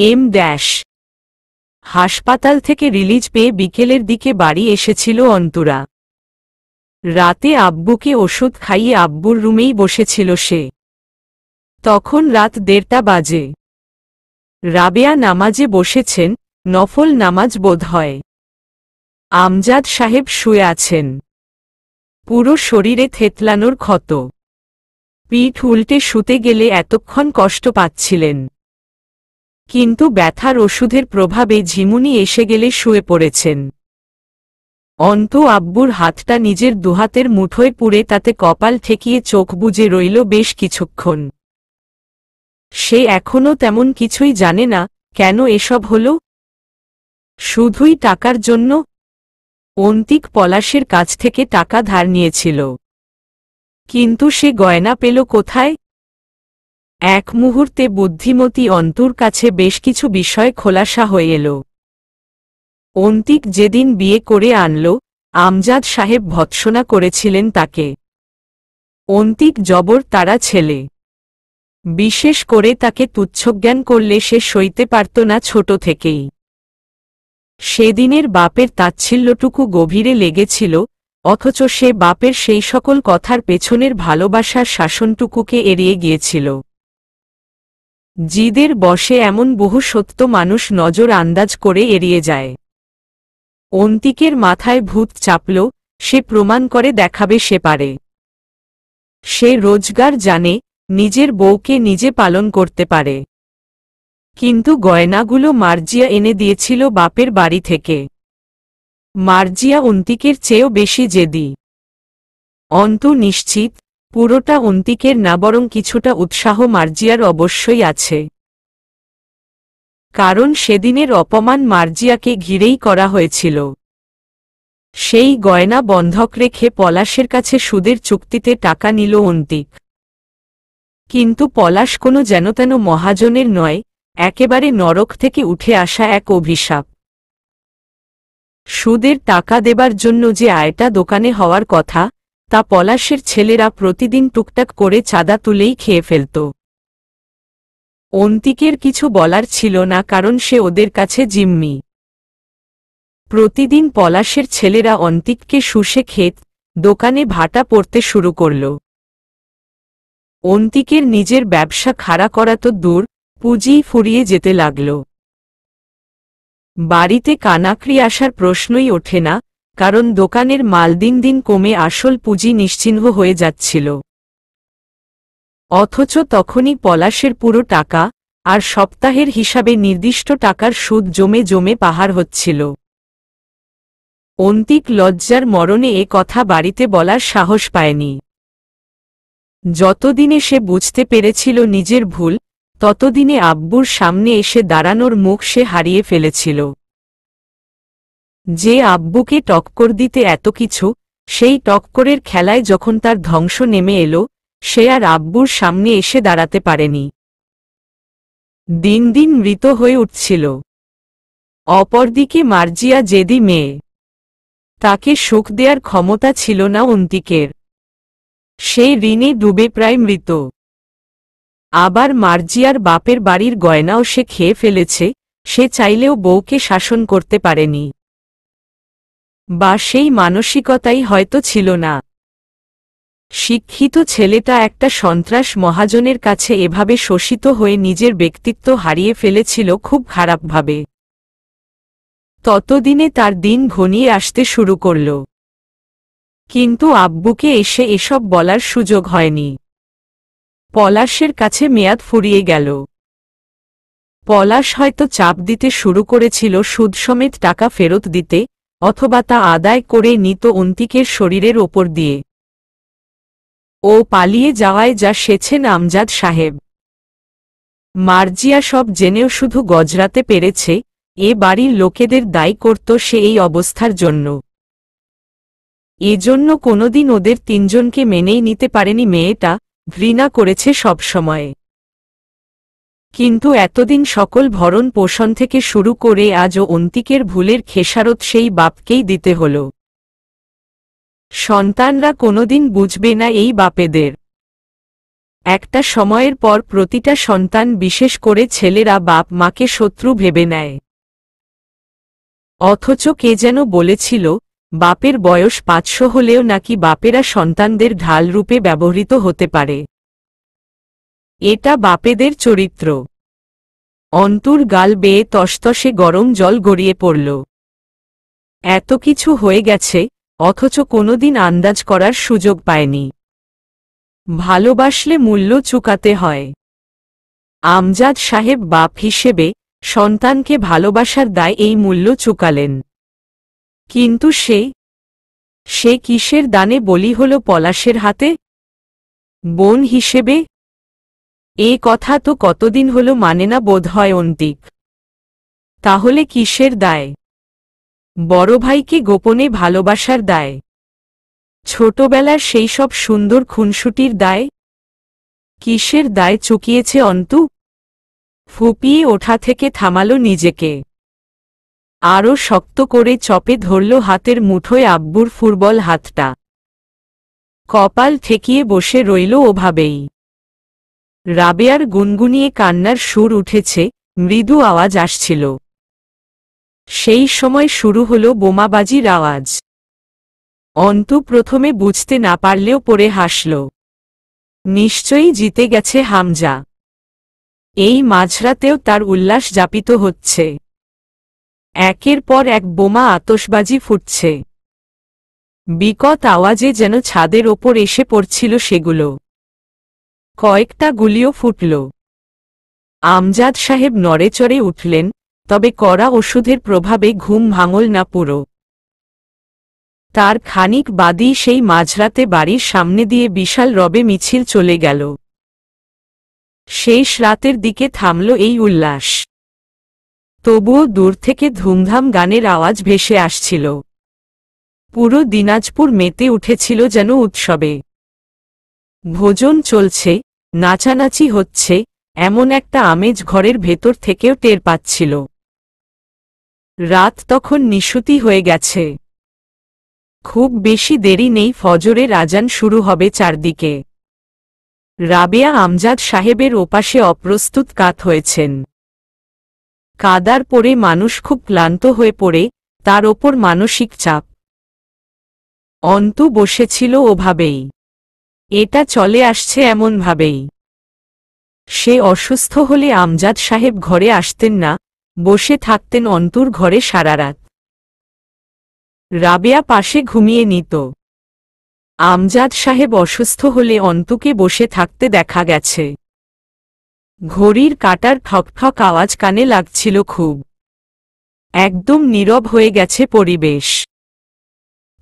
এম ড্যাশ হাসপাতাল থেকে রিলিজ পেয়ে বিকেলের দিকে বাড়ি এসেছিল অন্তুরা রাতে আব্বুকে ওষুধ খাইয়ে আব্বুর রুমেই বসেছিল সে তখন রাত দেড়টা বাজে রাবেয়া নামাজে বসেছেন নফল নামাজ বোধ হয় আমজাদ সাহেব শুয়ে আছেন পুরো শরীরে থেতলানোর ক্ষত পিঠ উল্টে শুতে গেলে এতক্ষণ কষ্ট পাচ্ছিলেন কিন্তু ব্যথার ওষুধের প্রভাবে ঝিমুনি এসে গেলে শুয়ে পড়েছেন অন্ত আব্বুর হাতটা নিজের দুহাতের মুঠোয় পুড়ে তাতে কপাল ঠেকিয়ে চোখ বুজে রইল বেশ কিছুক্ষণ সে এখনও তেমন কিছুই জানে না কেন এসব হল শুধুই টাকার জন্য অন্তিক পলাশের কাছ থেকে টাকা ধার নিয়েছিল কিন্তু সে গয়না পেল কোথায় এক মুহূর্তে বুদ্ধিমতী অন্তুর কাছে বেশ কিছু বিষয় খোলাসা হয়ে এলো অন্তিক যেদিন বিয়ে করে আনল আমজাদ সাহেব ভৎসনা করেছিলেন তাকে অন্তিক জবর তারা ছেলে বিশেষ করে তাকে তুচ্ছজ্ঞান করলে সে সইতে পারত না ছোট থেকেই সেদিনের বাপের তাচ্ছিল্যটুকু গভীরে লেগেছিল অথচ সে বাপের সেই সকল কথার পেছনের ভালোবাসার শাসনটুকুকে এড়িয়ে গিয়েছিল জিদের বসে এমন বহু সত্য মানুষ নজর আন্দাজ করে এড়িয়ে যায় অন্তিকের মাথায় ভূত চাপল সে প্রমাণ করে দেখাবে সে পারে সে রোজগার জানে নিজের বউকে নিজে পালন করতে পারে কিন্তু গয়নাগুলো মার্জিয়া এনে দিয়েছিল বাপের বাড়ি থেকে মার্জিয়া অন্তিকের চেয়েও বেশি জেদি অন্ত নিশ্চিত পুরোটা অন্তিকের না বরং কিছুটা উৎসাহ মার্জিয়ার অবশ্যই আছে কারণ সেদিনের অপমান মার্জিয়াকে ঘিরেই করা হয়েছিল সেই গয়না বন্ধক রেখে পলাশের কাছে সুদের চুক্তিতে টাকা নিল অন্তিক কিন্তু পলাশ কোনো যেন তেন মহাজনের নয় একেবারে নরক থেকে উঠে আসা এক অভিশাপ সুদের টাকা দেবার জন্য যে আয়টা দোকানে হওয়ার কথা তা পলাশের ছেলেরা প্রতিদিন টুকটাক করে চাঁদা তুলেই খেয়ে ফেলত অন্তিকের কিছু বলার ছিল না কারণ সে ওদের কাছে জিম্মি প্রতিদিন পলাশের ছেলেরা অন্তিককে শুষে খেত দোকানে ভাটা পড়তে শুরু করল অন্তিকের নিজের ব্যবসা খাড়া করা তো দূর পুঁজি ফুরিয়ে যেতে লাগল বাড়িতে কানাকড়ি আসার প্রশ্নই ওঠে না কারণ দোকানের মাল দিন দিন কমে আসল পুঁজি নিশ্চিহ্ন হয়ে যাচ্ছিল অথচ তখনই পলাশের পুরো টাকা আর সপ্তাহের হিসাবে নির্দিষ্ট টাকার সুদ জমে জমে পাহাড় হচ্ছিল অন্তিক লজ্জার মরণে এ কথা বাড়িতে বলার সাহস পায়নি যতদিনে সে বুঝতে পেরেছিল নিজের ভুল ততদিনে আব্বুর সামনে এসে দাঁড়ানোর মুখ সে হারিয়ে ফেলেছিল যে আব্বুকে টক্কর দিতে এত কিছু সেই টক্করের খেলায় যখন তার ধ্বংস নেমে এলো সে আর আব্বুর সামনে এসে দাঁড়াতে পারেনি দিন দিন মৃত হয়ে উঠছিল অপরদিকে মার্জিয়া জেদি মেয়ে তাকে সুখ দেওয়ার ক্ষমতা ছিল না অন্তিকের সে ঋণে ডুবে প্রায় মৃত আবার মার্জিয়ার বাপের বাড়ির গয়নাও সে খেয়ে ফেলেছে সে চাইলেও বউকে শাসন করতে পারেনি বা সেই মানসিকতাই হয়তো ছিল না শিক্ষিত ছেলেটা একটা সন্ত্রাস মহাজনের কাছে এভাবে শোষিত হয়ে নিজের ব্যক্তিত্ব হারিয়ে ফেলেছিল খুব খারাপভাবে ততদিনে তার দিন ঘনিয়ে আসতে শুরু করল কিন্তু আব্বুকে এসে এসব বলার সুযোগ হয়নি পলাশের কাছে মেয়াদ ফুরিয়ে গেল পলাশ হয়তো চাপ দিতে শুরু করেছিল সুদ সমেত টাকা ফেরত দিতে অথবা তা আদায় করে নিত অন্তিকের শরীরের ওপর দিয়ে ও পালিয়ে যাওয়ায় যা সেছেন আমজাদ সাহেব মার্জিয়া সব জেনেও শুধু গজরাতে পেরেছে এ বাড়ির লোকেদের দায়ী করত সে এই অবস্থার জন্য এজন্য কোনোদিন ওদের তিনজনকে মেনেই নিতে পারেনি মেয়েটা ঘৃণা করেছে সময়। কিন্তু এতদিন সকল ভরণ পোষণ থেকে শুরু করে আজও অন্তিকের ভুলের খেসারত সেই বাপকেই দিতে হলো সন্তানরা কোনোদিন বুঝবে না এই বাপেদের একটা সময়ের পর প্রতিটা সন্তান বিশেষ করে ছেলেরা বাপ মাকে শত্রু ভেবে নেয় অথচ কে যেন বলেছিল বাপের বয়স পাঁচশো হলেও নাকি বাপেরা সন্তানদের ঢাল রূপে ব্যবহৃত হতে পারে এটা বাপেদের চরিত্র অন্তুর গাল বেয়ে তসতসে গরম জল গড়িয়ে পড়ল এত কিছু হয়ে গেছে অথচ কোনোদিন আন্দাজ করার সুযোগ পায়নি ভালোবাসলে মূল্য চুকাতে হয় আমজাদ সাহেব বাপ হিসেবে সন্তানকে ভালোবাসার দায় এই মূল্য চুকালেন কিন্তু সে সে কিসের দানে বলি হল পলাশের হাতে বোন হিসেবে এ কথা তো কতদিন হল মানে না বোধ হয় অন্তিক তাহলে কিসের দায় বড় ভাইকে গোপনে ভালোবাসার দায় ছোটবেলার সেই সব সুন্দর খুনসুটির দায় কিসের দায় চুকিয়েছে অন্তু ফুপিয়ে ওঠা থেকে থামালো নিজেকে আরও শক্ত করে চপে ধরল হাতের মুঠোয় আব্বুর ফুটবল হাতটা কপাল ঠেকিয়ে বসে রইল ওভাবেই রাবেয়ার গুনগুনিয়ে কান্নার সুর উঠেছে মৃদু আওয়াজ আসছিল সেই সময় শুরু হল বোমাবাজির আওয়াজ অন্তু প্রথমে বুঝতে না পারলেও পরে হাসল নিশ্চয়ই জিতে গেছে হামজা এই মাঝরাতেও তার উল্লাস যাপিত হচ্ছে একের পর এক বোমা আতসবাজি ফুটছে বিকট আওয়াজে যেন ছাদের ওপর এসে পড়ছিল সেগুলো কয়েকটা গুলিও ফুটল আমজাদ সাহেব নড়েচড়ে উঠলেন তবে কড়া ওষুধের প্রভাবে ঘুম ভাঙল না পুরো তার খানিক বাদি সেই মাঝরাতে বাড়ির সামনে দিয়ে বিশাল রবে মিছিল চলে গেল শেষ রাতের দিকে থামল এই উল্লাস তবুও দূর থেকে ধুমধাম গানের আওয়াজ ভেসে আসছিল পুরো দিনাজপুর মেতে উঠেছিল যেন উৎসবে ভোজন চলছে নাচানাচি হচ্ছে এমন একটা আমেজ ঘরের ভেতর থেকেও টের পাচ্ছিল রাত তখন নিশুতি হয়ে গেছে খুব বেশি দেরি নেই ফজরে রাজান শুরু হবে চারদিকে রাবেয়া আমজাদ সাহেবের ওপাশে অপ্রস্তুত কাত হয়েছেন কাদার পরে মানুষ খুব ক্লান্ত হয়ে পড়ে তার ওপর মানসিক চাপ অন্তু বসেছিল ওভাবেই এটা চলে আসছে এমনভাবেই সে অসুস্থ হলে আমজাদ সাহেব ঘরে আসতেন না বসে থাকতেন অন্তুর ঘরে সারারাত রাবেয়া পাশে ঘুমিয়ে নিত আমজাদ সাহেব অসুস্থ হলে অন্তুকে বসে থাকতে দেখা গেছে ঘড়ির কাটার ঠকঠক আওয়াজ কানে লাগছিল খুব একদম নীরব হয়ে গেছে পরিবেশ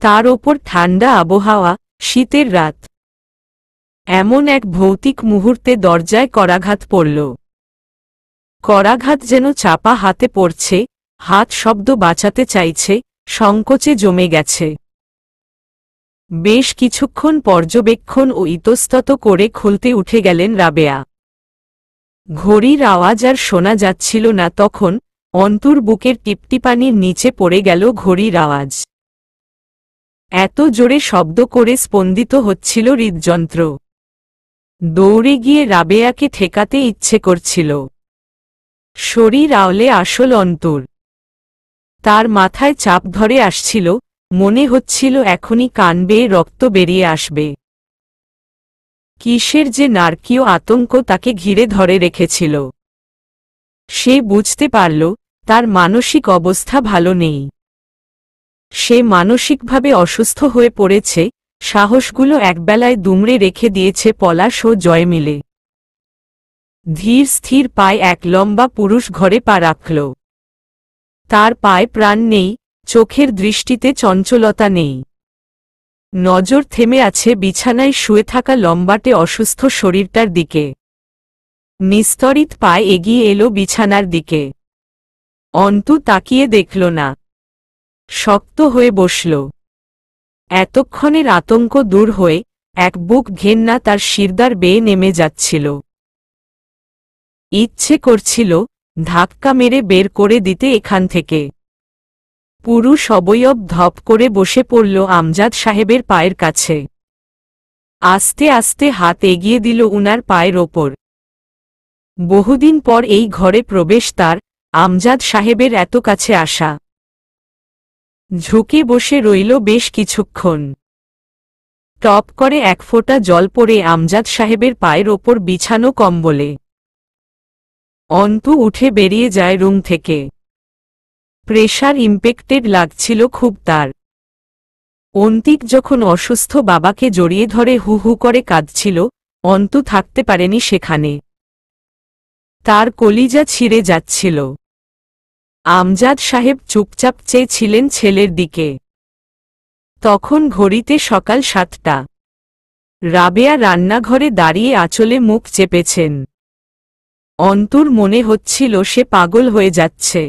তার ওপর ঠান্ডা আবহাওয়া শীতের রাত এমন এক ভৌতিক মুহূর্তে দরজায় করাঘাত পড়ল করাঘাত যেন চাপা হাতে পড়ছে হাত শব্দ বাঁচাতে চাইছে সংকোচে জমে গেছে বেশ কিছুক্ষণ পর্যবেক্ষণ ও ইতস্তত করে খুলতে উঠে গেলেন রাবেয়া ঘড়ির আওয়াজ আর শোনা যাচ্ছিল না তখন অন্তুর বুকের টিপটিপানির নিচে পড়ে গেল ঘড়ির আওয়াজ এত জোরে শব্দ করে স্পন্দিত হচ্ছিল হৃদযন্ত্র দৌড়ে গিয়ে রাবেয়াকে ঠেকাতে ইচ্ছে করছিল শরীর আওলে আসল অন্তর তার মাথায় চাপ ধরে আসছিল মনে হচ্ছিল এখনই কান রক্ত বেরিয়ে আসবে কিসের যে নারকীয় আতঙ্ক তাকে ঘিরে ধরে রেখেছিল সে বুঝতে পারল তার মানসিক অবস্থা ভালো নেই সে মানসিকভাবে অসুস্থ হয়ে পড়েছে সাহসগুলো একবেলায় দুমড়ে রেখে দিয়েছে পলাশ ও জয় মিলে ধীর স্থির পায়ে এক লম্বা পুরুষ ঘরে পা রাখল তার পায়ে প্রাণ নেই চোখের দৃষ্টিতে চঞ্চলতা নেই নজর থেমে আছে বিছানায় শুয়ে থাকা লম্বাটে অসুস্থ শরীরটার দিকে নিস্তরিত পায়ে এগিয়ে এলো বিছানার দিকে অন্তু তাকিয়ে দেখল না শক্ত হয়ে বসল এতক্ষণের আতঙ্ক দূর হয়ে এক বুক ঘেন্না তার শিরদার বেয়ে নেমে যাচ্ছিল ইচ্ছে করছিল ধাক্কা মেরে বের করে দিতে এখান থেকে পুরুষ অবয়ব ধপ করে বসে পড়ল আমজাদ সাহেবের পায়ের কাছে আস্তে আস্তে হাত এগিয়ে দিল উনার পায়ের ওপর বহুদিন পর এই ঘরে প্রবেশ তার আমজাদ সাহেবের এত কাছে আসা ঝুঁকে বসে রইল বেশ কিছুক্ষণ টপ করে এক ফোঁটা জল পড়ে আমজাদ সাহেবের পায়ের ওপর বিছানো কম্বলে অন্তু উঠে বেরিয়ে যায় রুম থেকে প্রেশার ইম্পেক্টেড লাগছিল খুব তার অন্তিক যখন অসুস্থ বাবাকে জড়িয়ে ধরে হু হু করে কাঁদছিল অন্তু থাকতে পারেনি সেখানে তার কলিজা ছিঁড়ে যাচ্ছিল আমজাদ সাহেব চুপচাপ চেয়েছিলেন ছেলের দিকে তখন ঘড়িতে সকাল সাতটা রাবেয়া রান্নাঘরে দাঁড়িয়ে আঁচলে মুখ চেপেছেন অন্তর মনে হচ্ছিল সে পাগল হয়ে যাচ্ছে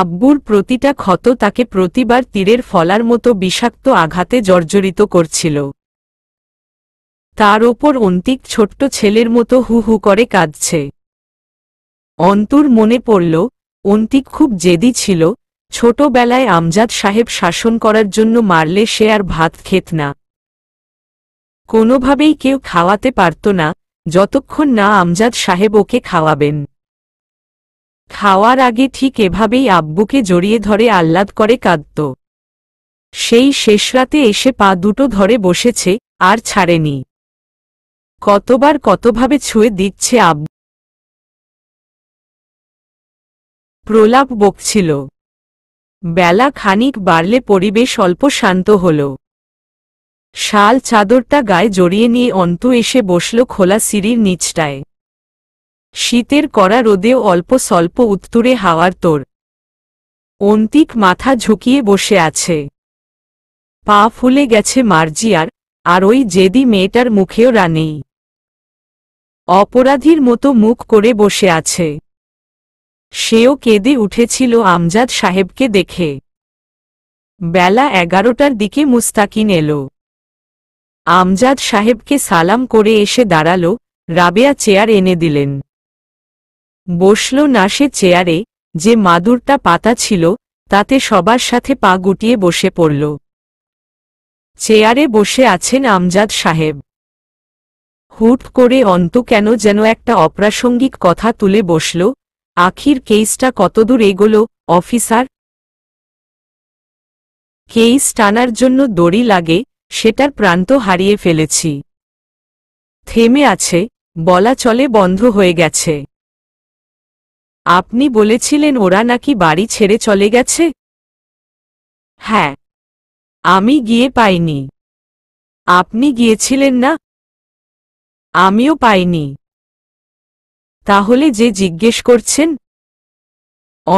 আব্বুর প্রতিটা ক্ষত তাকে প্রতিবার তীরের ফলার মতো বিষাক্ত আঘাতে জর্জরিত করছিল তার ওপর অন্তিক ছোট্ট ছেলের মতো হু হু করে কাঁদছে অন্তর মনে পড়ল অন্তিক খুব জেদি ছিল ছোটবেলায় আমজাদ সাহেব শাসন করার জন্য মারলে সে আর ভাত খেত না কোনোভাবেই কেউ খাওয়াতে পারত না যতক্ষণ না আমজাদ সাহেব ওকে খাওয়াবেন খাওয়ার আগে ঠিক এভাবেই আব্বুকে জড়িয়ে ধরে আহ্লাদ করে কাঁদত সেই শেষ রাতে এসে পা দুটো ধরে বসেছে আর ছাড়েনি কতবার কতভাবে ছুঁয়ে দিচ্ছে আব্বু প্রলাপ বকছিল বেলা খানিক বাড়লে পরিবেশ অল্প শান্ত হলো শাল চাদরটা গায়ে জড়িয়ে নিয়ে অন্ত এসে বসল খোলা সিঁড়ির নিচটায় শীতের কড়া রোদেও অল্প স্বল্প উত্তুরে হাওয়ার তোর অন্তিক মাথা ঝুঁকিয়ে বসে আছে পা ফুলে গেছে মার্জিয়ার আর ওই জেদি মেয়েটার মুখেও রানেই অপরাধীর মতো মুখ করে বসে আছে সেও কেঁদে উঠেছিল আমজাদ সাহেবকে দেখে বেলা এগারোটার দিকে মুস্তাকিন এলো আমজাদ সাহেবকে সালাম করে এসে দাঁড়াল রাবেয়া চেয়ার এনে দিলেন বসল না সে চেয়ারে যে মাদুরটা পাতা ছিল তাতে সবার সাথে পা গুটিয়ে বসে পড়ল চেয়ারে বসে আছেন আমজাদ সাহেব হুট করে অন্ত কেন যেন একটা অপ্রাসঙ্গিক কথা তুলে বসল আখির কেইসটা কতদূর এগোল অফিসার কেইস টানার জন্য দড়ি লাগে সেটার প্রান্ত হারিয়ে ফেলেছি থেমে আছে বলা চলে বন্ধ হয়ে গেছে আপনি বলেছিলেন ওরা নাকি বাড়ি ছেড়ে চলে গেছে হ্যাঁ আমি গিয়ে পাইনি আপনি গিয়েছিলেন না আমিও পাইনি তাহলে যে জিজ্ঞেস করছেন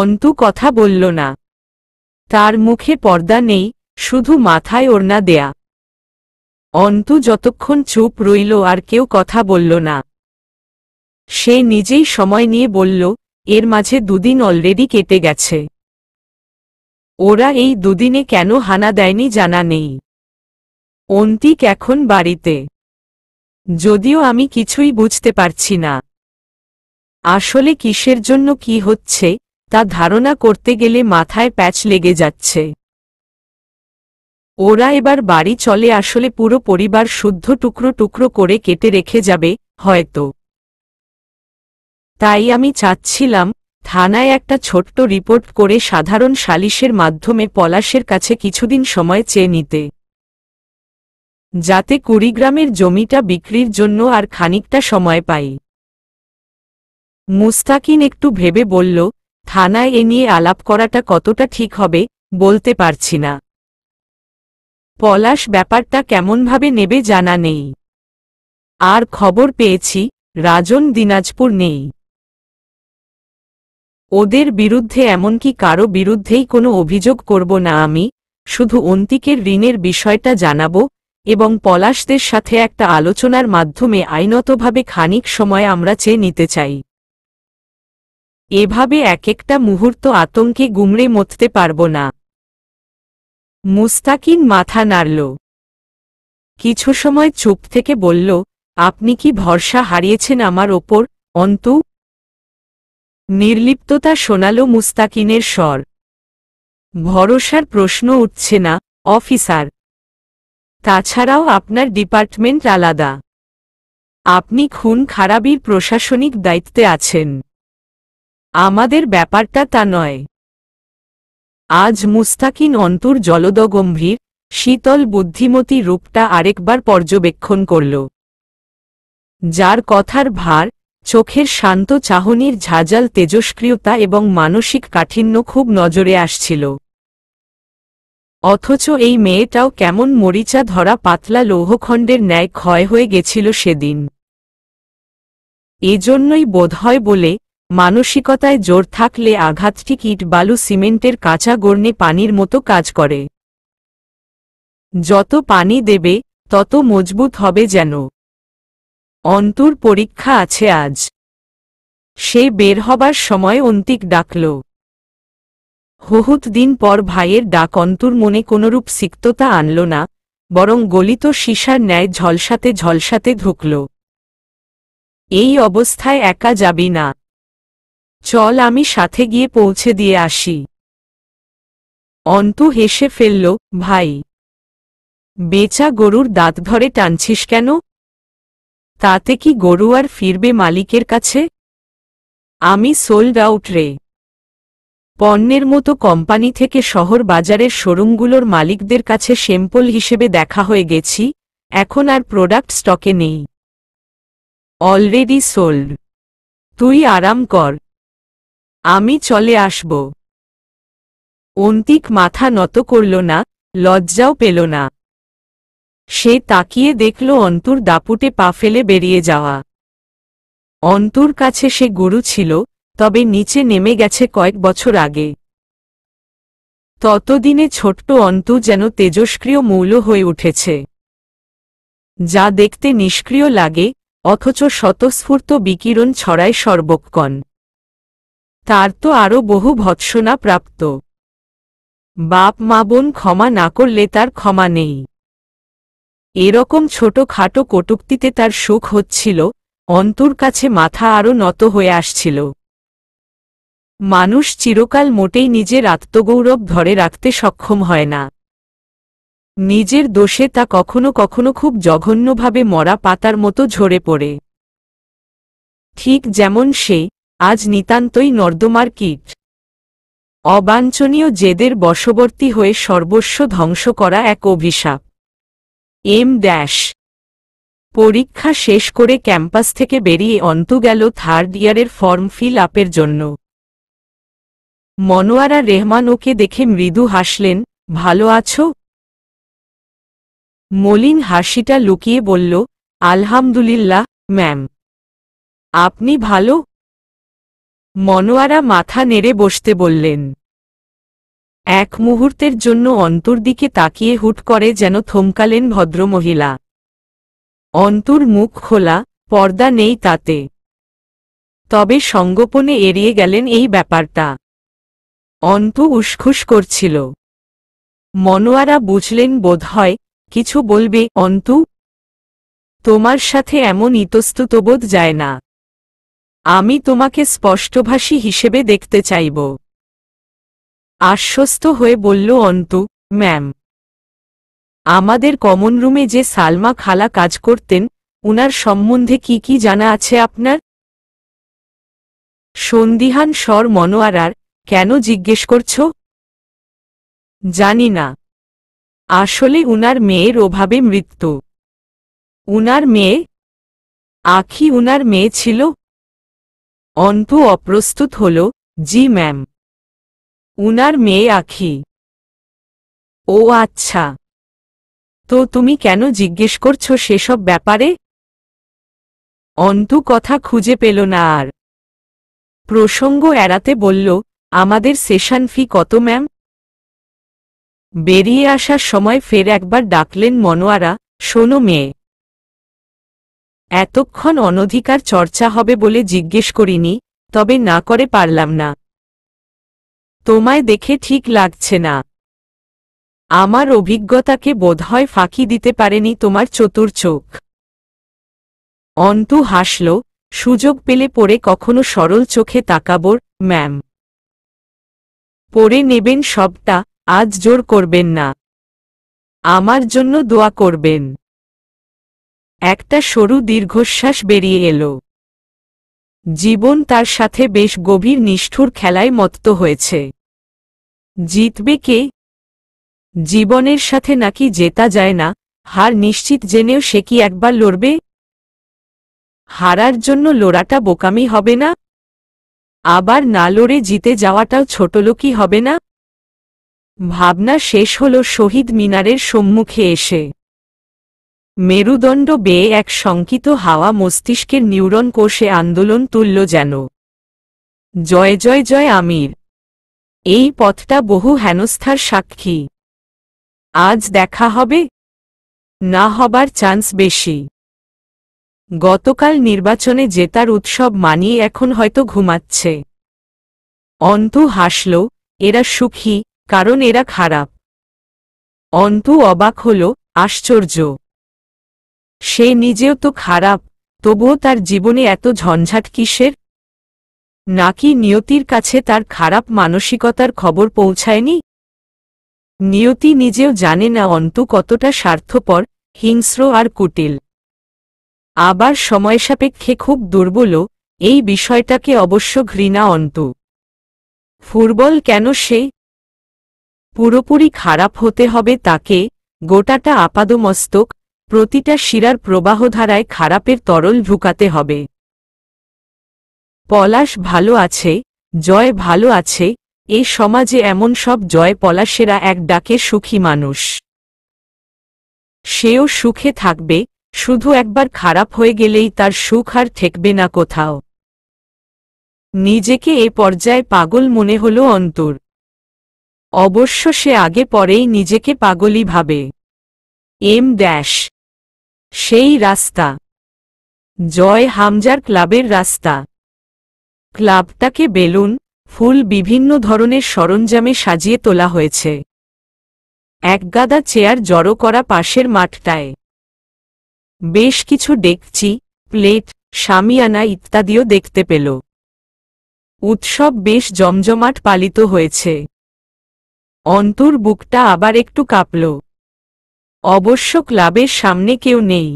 অন্তু কথা বলল না তার মুখে পর্দা নেই শুধু মাথায় ওড়না দেয়া অন্তু যতক্ষণ চুপ রইল আর কেউ কথা বলল না সে নিজেই সময় নিয়ে বলল এর মাঝে দুদিন অলরেডি কেটে গেছে ওরা এই দুদিনে কেন হানা দেয়নি জানা নেই অন্তিক এখন বাড়িতে যদিও আমি কিছুই বুঝতে পারছি না আসলে কিসের জন্য কি হচ্ছে তা ধারণা করতে গেলে মাথায় প্যাচ লেগে যাচ্ছে ওরা এবার বাড়ি চলে আসলে পুরো পরিবার শুদ্ধ টুকরো টুকরো করে কেটে রেখে যাবে হয়তো তাই আমি চাচ্ছিলাম থানায় একটা ছোট্ট রিপোর্ট করে সাধারণ সালিশের মাধ্যমে পলাশের কাছে কিছুদিন সময় চেয়ে নিতে যাতে কুড়িগ্রামের জমিটা বিক্রির জন্য আর খানিকটা সময় পাই মুস্তাকিন একটু ভেবে বলল থানায় এ নিয়ে আলাপ করাটা কতটা ঠিক হবে বলতে পারছি না পলাশ ব্যাপারটা কেমনভাবে নেবে জানা নেই আর খবর পেয়েছি রাজন দিনাজপুর নেই ওদের বিরুদ্ধে এমনকি কারো বিরুদ্ধেই কোনো অভিযোগ করব না আমি শুধু অন্তিকের ঋণের বিষয়টা জানাব এবং পলাশদের সাথে একটা আলোচনার মাধ্যমে আইনতভাবে খানিক সময় আমরা চেয়ে নিতে চাই এভাবে এক একটা মুহূর্ত আতঙ্কে গুমড়ে মততে পারব না মুস্তাকিন মাথা নাড়ল কিছু সময় চুপ থেকে বলল আপনি কি ভরসা হারিয়েছেন আমার ওপর অন্তু নির্লিপ্ততা শোনাল মুস্তাকিনের স্বর ভরসার প্রশ্ন উঠছে না অফিসার তাছাড়াও আপনার ডিপার্টমেন্ট আলাদা আপনি খুন খারাপির প্রশাসনিক দায়িত্বে আছেন আমাদের ব্যাপারটা তা নয় আজ মুস্তাকিন অন্তর জলদগম্ভীর শীতল বুদ্ধিমতী রূপটা আরেকবার পর্যবেক্ষণ করল যার কথার ভার চোখের শান্ত চাহনির ঝাঁঝাল তেজস্ক্রিয়তা এবং মানসিক কাঠিন্য খুব নজরে আসছিল অথচ এই মেয়েটাও কেমন মরিচা ধরা পাতলা লৌহখণ্ডের ন্যায় ক্ষয় হয়ে গেছিল সেদিন এজন্যই বোধহয় বলে মানসিকতায় জোর থাকলে আঘাতটি কিট বালু সিমেন্টের কাঁচা গড়নে পানির মতো কাজ করে যত পানি দেবে তত মজবুত হবে যেন অন্তুর পরীক্ষা আছে আজ সে বের হবার সময় অন্তিক ডাকল হহুত দিন পর ভাইয়ের ডাক অন্তুর মনে কোনরূপ সিক্ততা আনল না বরং গলিত সীসার ন্যায় ঝলসাতে ঝলসাতে ঢুকল এই অবস্থায় একা যাবি না চল আমি সাথে গিয়ে পৌঁছে দিয়ে আসি অন্তু হেসে ফেলল ভাই বেচা গরুর দাঁত ধরে টানছিস কেন তাতে কি গরু আর ফিরবে মালিকের কাছে আমি সোল্ড আউট রে পণ্যের মতো কোম্পানি থেকে শহর বাজারের শোরুমগুলোর মালিকদের কাছে স্যাম্পল হিসেবে দেখা হয়ে গেছি এখন আর প্রোডাক্ট স্টকে নেই অলরেডি সোল্ড তুই আরাম কর আমি চলে আসব অন্তিক মাথা নত করল না লজ্জাও পেল না সে তাকিয়ে দেখল অন্তুর দাপুটে পা ফেলে বেরিয়ে যাওয়া অন্তুর কাছে সে গুরু ছিল তবে নিচে নেমে গেছে কয়েক বছর আগে ততদিনে ছোট্ট অন্তু যেন তেজস্ক্রিয় মৌল হয়ে উঠেছে যা দেখতে নিষ্ক্রিয় লাগে অথচ স্বতঃস্ফূর্ত বিকিরণ ছড়ায় সর্বক্ষণ তার তো আরও বহু ভৎসনা প্রাপ্ত বাপ মা বোন ক্ষমা না করলে তার ক্ষমা নেই এরকম ছোট খাটো কটুক্তিতে তার সুখ হচ্ছিল অন্তর কাছে মাথা আরও নত হয়ে আসছিল মানুষ চিরকাল মোটেই নিজের আত্মগৌরব ধরে রাখতে সক্ষম হয় না নিজের দোষে তা কখনো কখনো খুব জঘন্যভাবে মরা পাতার মতো ঝরে পড়ে ঠিক যেমন সে আজ নিতান্তই নর্দমার কীট অবাঞ্ছনীয় জেদের বশবর্তী হয়ে সর্বস্ব ধ্বংস করা এক অভিশাপ এম ড্যাশ পরীক্ষা শেষ করে ক্যাম্পাস থেকে বেরিয়ে অন্ত গেল থার্ড ইয়ারের ফর্ম ফিল আপের জন্য মনোয়ারা রেহমান ওকে দেখে মৃদু হাসলেন ভালো আছো মলিন হাসিটা লুকিয়ে বলল আলহামদুলিল্লাহ ম্যাম আপনি ভালো মনোয়ারা মাথা নেড়ে বসতে বললেন এক মুহূর্তের জন্য অন্তর্দিকে তাকিয়ে হুট করে যেন থমকালেন ভদ্রমহিলা অন্তর মুখ খোলা পর্দা নেই তাতে তবে সঙ্গোপনে এড়িয়ে গেলেন এই ব্যাপারটা অন্ত উসখুস করছিল মনোয়ারা বুঝলেন বোধহয় কিছু বলবে অন্তু তোমার সাথে এমন ইতস্তুতবোধ যায় না আমি তোমাকে স্পষ্টভাষী হিসেবে দেখতে চাইব আশ্বস্ত হয়ে বলল অন্তু ম্যাম আমাদের কমন রুমে যে সালমা খালা কাজ করতেন উনার সম্বন্ধে কি কি জানা আছে আপনার সন্দিহান স্বর মনোয়ারার কেন জিজ্ঞেস করছ জানি না আসলে উনার মেয়ের অভাবে মৃত্যু উনার মেয়ে আখি উনার মেয়ে ছিল অন্তু অপ্রস্তুত হল জি ম্যাম উনার মেয়ে আখি ও আচ্ছা তো তুমি কেন জিজ্ঞেস করছো সেসব ব্যাপারে অন্তু কথা খুঁজে পেল না আর প্রসঙ্গ এড়াতে বলল আমাদের সেশন ফি কত ম্যাম বেরিয়ে আসার সময় ফের একবার ডাকলেন মনোয়ারা শোনো মেয়ে এতক্ষণ অনধিকার চর্চা হবে বলে জিজ্ঞেস করিনি তবে না করে পারলাম না তোমায় দেখে ঠিক লাগছে না আমার অভিজ্ঞতাকে বোধহয় ফাঁকি দিতে পারেনি তোমার চতুর চোখ অন্তু হাসল সুযোগ পেলে পরে কখনো সরল চোখে তাকাবর ম্যাম পরে নেবেন সবটা আজ জোর করবেন না আমার জন্য দোয়া করবেন একটা সরু দীর্ঘশ্বাস বেরিয়ে এলো জীবন তার সাথে বেশ গভীর নিষ্ঠুর খেলায় মত্ত হয়েছে জিতবে কে জীবনের সাথে নাকি জেতা যায় না হার নিশ্চিত জেনেও সে কি একবার লড়বে হারার জন্য লোড়াটা বোকামি হবে না আবার না লড়ে জিতে যাওয়াটাও ছোটলোকই হবে না ভাবনা শেষ হল শহীদ মিনারের সম্মুখে এসে মেরুদণ্ড বেয়ে এক শঙ্কিত হাওয়া মস্তিষ্কের নিউরন কোষে আন্দোলন তুলল যেন জয় জয় জয় আমির এই পথটা বহু হেনস্থার সাক্ষী আজ দেখা হবে না হবার চান্স বেশি গতকাল নির্বাচনে জেতার উৎসব মানিয়ে এখন হয়তো ঘুমাচ্ছে অন্তু হাসল এরা সুখী কারণ এরা খারাপ অন্তু অবাক হল আশ্চর্য সে নিজেও তো খারাপ তবুও তার জীবনে এত ঝঞ্ঝাট কিসের নাকি নিয়তির কাছে তার খারাপ মানসিকতার খবর পৌঁছায়নি নিয়তি নিজেও জানে না অন্তু কতটা স্বার্থপর হিংস্র আর কুটিল আবার সময় সাপেক্ষে খুব দুর্বল এই বিষয়টাকে অবশ্য ঘৃণা অন্তু ফুটবল কেন সে পুরোপুরি খারাপ হতে হবে তাকে গোটাটা আপাদমস্তক প্রতিটা শিরার প্রবাহধারায় খারাপের তরল ঢুকাতে হবে পলাশ ভালো আছে জয় ভালো আছে এ সমাজে এমন সব জয় পলাশেরা এক ডাকে সুখী মানুষ সেও সুখে থাকবে শুধু একবার খারাপ হয়ে গেলেই তার সুখ আর ঠেকবে না কোথাও নিজেকে এ পর্যায়ে পাগল মনে হল অন্তর অবশ্য সে আগে পরেই নিজেকে পাগলই ভাবে এম ড্যাশ সেই রাস্তা জয় হামজার ক্লাবের রাস্তা ক্লাবটাকে বেলুন ফুল বিভিন্ন ধরনের সরঞ্জামে সাজিয়ে তোলা হয়েছে একগাদা চেয়ার জড়ো করা পাশের মাঠটায় বেশ কিছু ডেকচি প্লেট সামিয়ানা ইত্যাদিও দেখতে পেল উৎসব বেশ জমজমাট পালিত হয়েছে অন্তর বুকটা আবার একটু কাঁপল অবশ্য ক্লাবের সামনে কেউ নেই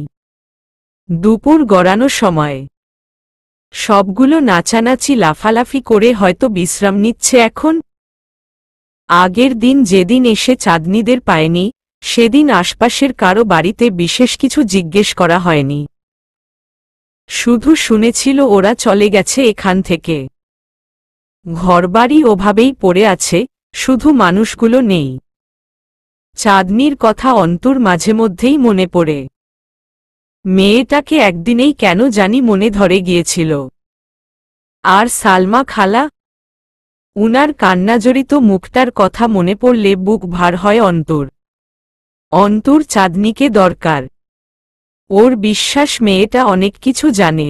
দুপুর গড়ানো সময় সবগুলো নাচানাচি লাফালাফি করে হয়তো বিশ্রাম নিচ্ছে এখন আগের দিন যেদিন এসে চাঁদনিদের পায়নি সেদিন আশপাশের কারো বাড়িতে বিশেষ কিছু জিজ্ঞেস করা হয়নি শুধু শুনেছিল ওরা চলে গেছে এখান থেকে ঘরবাড়ি ওভাবেই পড়ে আছে শুধু মানুষগুলো নেই চাঁদনির কথা অন্তর মাঝে মধ্যেই মনে পড়ে মেয়েটাকে একদিনেই কেন জানি মনে ধরে গিয়েছিল আর সালমা খালা উনার কান্নাজড়িত মুখটার কথা মনে পড়লে বুক ভার হয় অন্তর অন্তর চাঁদনিকে দরকার ওর বিশ্বাস মেয়েটা অনেক কিছু জানে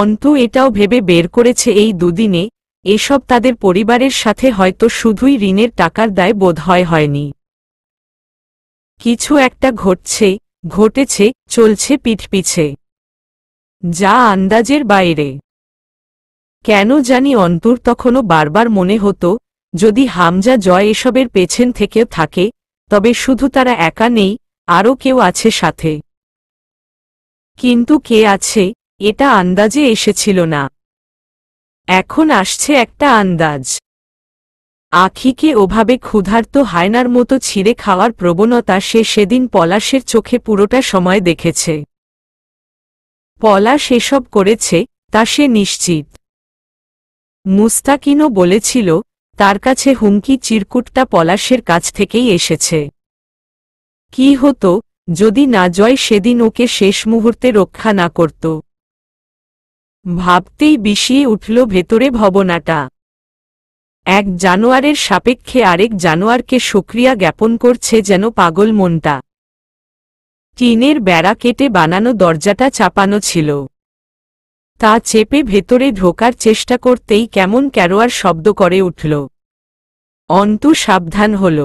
অন্ত এটাও ভেবে বের করেছে এই দুদিনে এসব তাদের পরিবারের সাথে হয়তো শুধুই ঋণের টাকার দায় বোধ হয় হয়নি কিছু একটা ঘটছে ঘটেছে চলছে পিঠপিছে যা আন্দাজের বাইরে কেন জানি অন্তর তখনও বারবার মনে হতো যদি হামজা জয় এসবের পেছন থেকেও থাকে তবে শুধু তারা একা নেই আরও কেউ আছে সাথে কিন্তু কে আছে এটা আন্দাজে এসেছিল না এখন আসছে একটা আন্দাজ আখিকে ওভাবে ক্ষুধার্ত হায়নার মতো ছিঁড়ে খাওয়ার প্রবণতা সে সেদিন পলাশের চোখে পুরোটা সময় দেখেছে পলাশ এসব করেছে তা সে নিশ্চিত মুস্তাকিনও বলেছিল তার কাছে হুমকি চিরকুটটা পলাশের কাছ থেকেই এসেছে কি হতো যদি না জয় সেদিন ওকে শেষ মুহূর্তে রক্ষা না করত ভাবতেই বিষিয়ে উঠল ভেতরে ভবনাটা এক জানোয়ারের সাপেক্ষে আরেক জানোয়ারকে সক্রিয়া জ্ঞাপন করছে যেন পাগল মনটা টিনের বেড়া কেটে বানানো দরজাটা চাপানো ছিল তা চেপে ভেতরে ঢোকার চেষ্টা করতেই কেমন ক্যারোয়ার শব্দ করে উঠল অন্তু সাবধান হল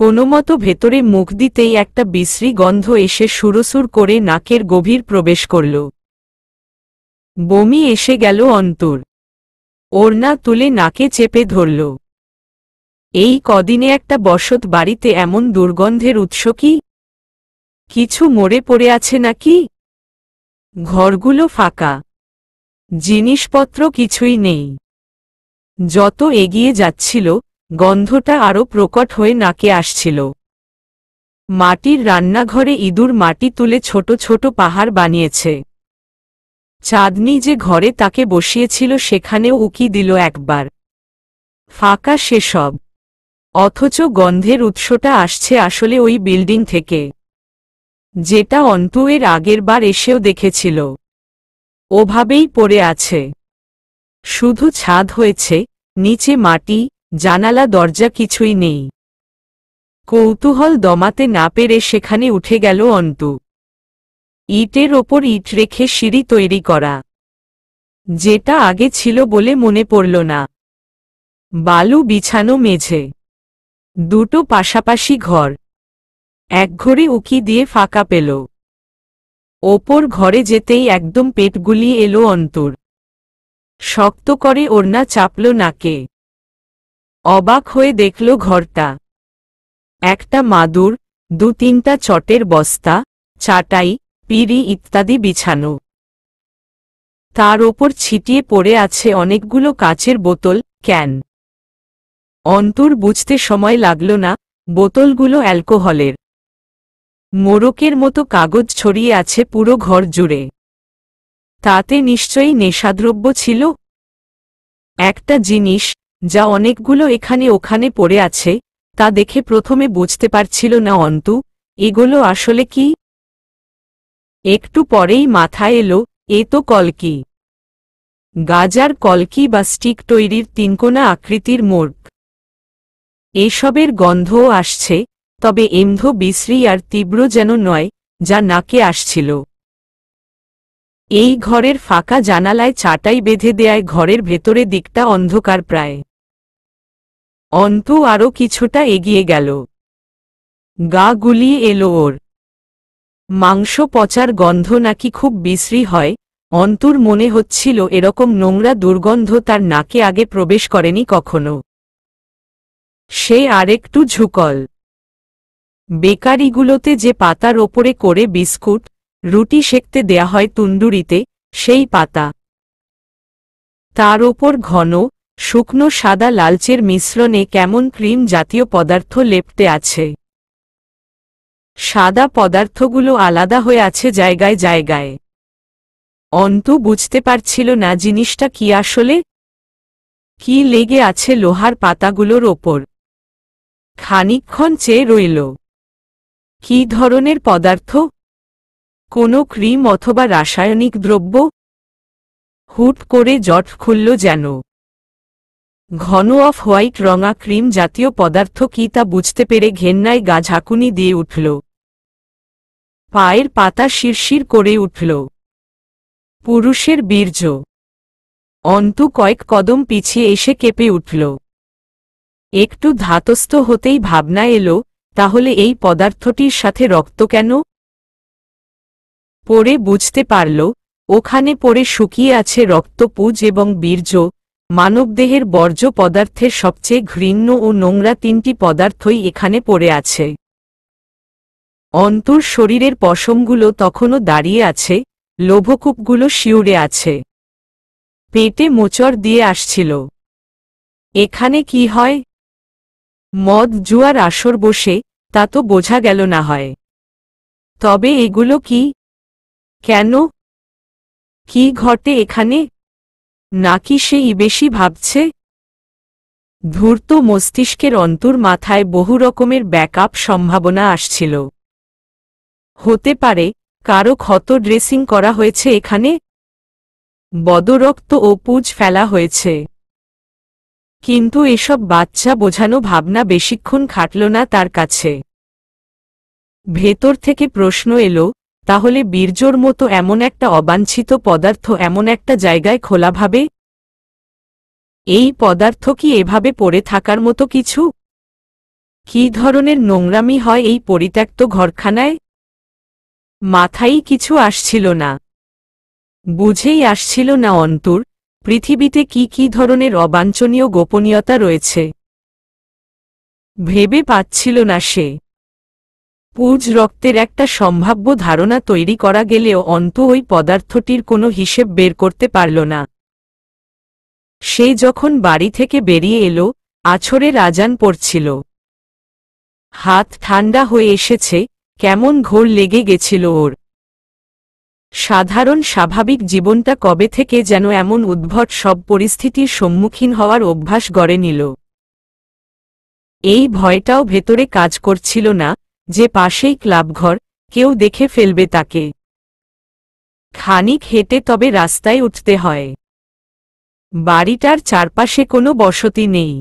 কোনোমতো ভেতরে মুখ দিতেই একটা বিশ্রী গন্ধ এসে সুরসুর করে নাকের গভীর প্রবেশ করল বমি এসে গেল অন্তর ওড়না তুলে নাকে চেপে ধরল এই কদিনে একটা বসত বাড়িতে এমন দুর্গন্ধের উৎস কি কিছু মরে পড়ে আছে নাকি ঘরগুলো ফাঁকা জিনিসপত্র কিছুই নেই যত এগিয়ে যাচ্ছিল গন্ধটা আরও প্রকট হয়ে নাকে আসছিল মাটির রান্নাঘরে ইঁদুর মাটি তুলে ছোট ছোট পাহাড় বানিয়েছে চাঁদনি যে ঘরে তাকে বসিয়েছিল সেখানেও উকি দিল একবার ফাঁকা সেসব অথচ গন্ধের উৎসটা আসছে আসলে ওই বিল্ডিং থেকে যেটা অন্তু এর আগের বার এসেও দেখেছিল ওভাবেই পড়ে আছে শুধু ছাদ হয়েছে নিচে মাটি জানালা দরজা কিছুই নেই কৌতূহল দমাতে না পেরে সেখানে উঠে গেল অন্তু ইটের ওপর ইট রেখে সিঁড়ি তৈরি করা যেটা আগে ছিল বলে মনে পড়ল না বালু বিছানো মেঝে দুটো পাশাপাশি ঘর এক ঘরে উকি দিয়ে ফাঁকা পেল ওপর ঘরে যেতেই একদম পেট এলো অন্তর শক্ত করে ওড়না চাপল নাকে অবাক হয়ে দেখল ঘরটা একটা মাদুর দু তিনটা চটের বস্তা চাটাই পিড়ি ইত্যাদি বিছানো তার ওপর ছিটিয়ে পড়ে আছে অনেকগুলো কাচের বোতল ক্যান অন্তর বুঝতে সময় লাগল না বোতলগুলো অ্যালকোহলের মোরকের মতো কাগজ ছড়িয়ে আছে পুরো ঘর জুড়ে তাতে নিশ্চয়ই নেশাদ্রব্য ছিল একটা জিনিস যা অনেকগুলো এখানে ওখানে পড়ে আছে তা দেখে প্রথমে বুঝতে পারছিল না অন্তু এগুলো আসলে কি একটু পরেই মাথায় এলো এ তো কলকি গাজার কলকি বা স্টিক তৈরির তিনকোনা আকৃতির মোর্গ এসবের গন্ধও আসছে তবে এমধ বিশ্রী আর তীব্র যেন নয় যা নাকে আসছিল এই ঘরের ফাঁকা জানালায় চাটাই বেঁধে দেয়ায় ঘরের ভেতরে দিকটা অন্ধকার প্রায় অন্ত আরও কিছুটা এগিয়ে গেল গা গুলিয়ে এলো ওর মাংস পচার গন্ধ নাকি খুব বিশ্রী হয় অন্তুর মনে হচ্ছিল এরকম নোংরা দুর্গন্ধ তার নাকে আগে প্রবেশ করেনি কখনো সে আরেকটু ঝুকল বেকারিগুলোতে যে পাতার ওপরে করে বিস্কুট রুটি সেকতে দেয়া হয় তুন্দুরিতে সেই পাতা তার ওপর ঘন শুকনো সাদা লালচের মিশ্রণে কেমন ক্রিম জাতীয় পদার্থ লেপতে আছে সাদা পদার্থগুলো আলাদা হয়ে আছে জায়গায় জায়গায় অন্ত বুঝতে পারছিল না জিনিসটা কি আসলে কি লেগে আছে লোহার পাতাগুলোর ওপর খানিক্ষণ চেয়ে রইল কি ধরনের পদার্থ কোনো ক্রিম অথবা রাসায়নিক দ্রব্য হুট করে জট খুলল যেন ঘন অফ হোয়াইট রঙা ক্রিম জাতীয় পদার্থ কি তা বুঝতে পেরে ঘেন্নায় গা ঝাঁকুনি দিয়ে উঠল পায়ের পাতা শিরশির করে উঠল পুরুষের বীর্য অন্তু কয়েক কদম পিছিয়ে এসে কেঁপে উঠল একটু ধাতস্থ হতেই ভাবনা এলো তাহলে এই পদার্থটির সাথে রক্ত কেন পরে বুঝতে পারল ওখানে পরে শুকিয়ে আছে রক্তপুজ এবং বীর্য মানবদেহের বর্জ্য পদার্থের সবচেয়ে ঘৃণ্য ও নোংরা তিনটি পদার্থই এখানে পড়ে আছে অন্তর শরীরের পশমগুলো তখনও দাঁড়িয়ে আছে লোভকূপগুলো শিউরে আছে পেটে মোচর দিয়ে আসছিল এখানে কি হয় মদ জুয়ার আসর বসে তা তো বোঝা গেল না হয় তবে এগুলো কি কেন কি ঘটে এখানে নাকি সে বেশি ভাবছে ধূর্ত মস্তিষ্কের অন্তর মাথায় বহু রকমের ব্যাকআপ সম্ভাবনা আসছিল হতে পারে কারো ক্ষত ড্রেসিং করা হয়েছে এখানে বদরক্ত ও পুজ ফেলা হয়েছে কিন্তু এসব বাচ্চা বোঝানো ভাবনা বেশিক্ষণ খাটল না তার কাছে ভেতর থেকে প্রশ্ন এলো তাহলে বীর্যর মতো এমন একটা অবাঞ্ছিত পদার্থ এমন একটা জায়গায় খোলাভাবে এই পদার্থ কি এভাবে পড়ে থাকার মতো কিছু কি ধরনের নোংরামি হয় এই পরিত্যক্ত ঘরখানায় মাথাই কিছু আসছিল না বুঝেই আসছিল না অন্তর পৃথিবীতে কি কি ধরনের অবাঞ্ছনীয় গোপনীয়তা রয়েছে ভেবে পাচ্ছিল না সে পুজ রক্তের একটা সম্ভাব্য ধারণা তৈরি করা গেলেও অন্ত ওই পদার্থটির কোনো হিসেব বের করতে পারল না সে যখন বাড়ি থেকে বেরিয়ে এলো আছরে রাজান পড়ছিল হাত ঠান্ডা হয়ে এসেছে কেমন ঘোর লেগে গেছিল ওর সাধারণ স্বাভাবিক জীবনটা কবে থেকে যেন এমন উদ্ভট সব পরিস্থিতির সম্মুখীন হওয়ার অভ্যাস গড়ে নিল এই ভয়টাও ভেতরে কাজ করছিল না যে পাশেই ক্লাবঘর কেউ দেখে ফেলবে তাকে খানিক হেঁটে তবে রাস্তায় উঠতে হয় বাড়িটার চারপাশে কোনো বসতি নেই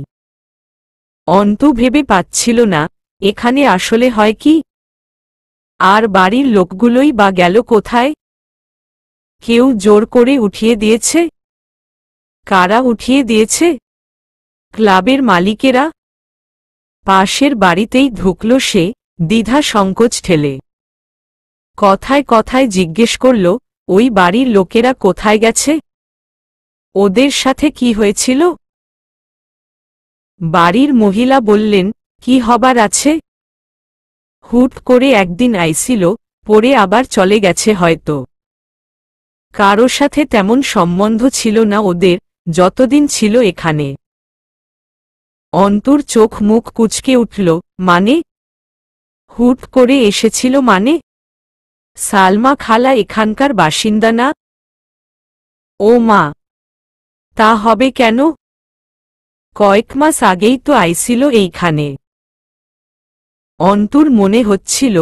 অন্তু ভেবে পাচ্ছিল না এখানে আসলে হয় কি আর বাড়ির লোকগুলোই বা গেল কোথায় কেউ জোর করে উঠিয়ে দিয়েছে কারা উঠিয়ে দিয়েছে ক্লাবের মালিকেরা পাশের বাড়িতেই ঢুকল সে দ্বিধা সংকোচ ঠেলে কথায় কথায় জিজ্ঞেস করল ওই বাড়ির লোকেরা কোথায় গেছে ওদের সাথে কি হয়েছিল বাড়ির মহিলা বললেন কি হবার আছে হুট করে একদিন আইছিল পরে আবার চলে গেছে হয়তো কারো সাথে তেমন সম্বন্ধ ছিল না ওদের যতদিন ছিল এখানে অন্তর চোখ মুখ কুচকে উঠল মানে হুট করে এসেছিল মানে সালমা খালা এখানকার বাসিন্দা না ও মা তা হবে কেন কয়েক মাস আগেই তো আইছিল এইখানে অন্তুর মনে হচ্ছিল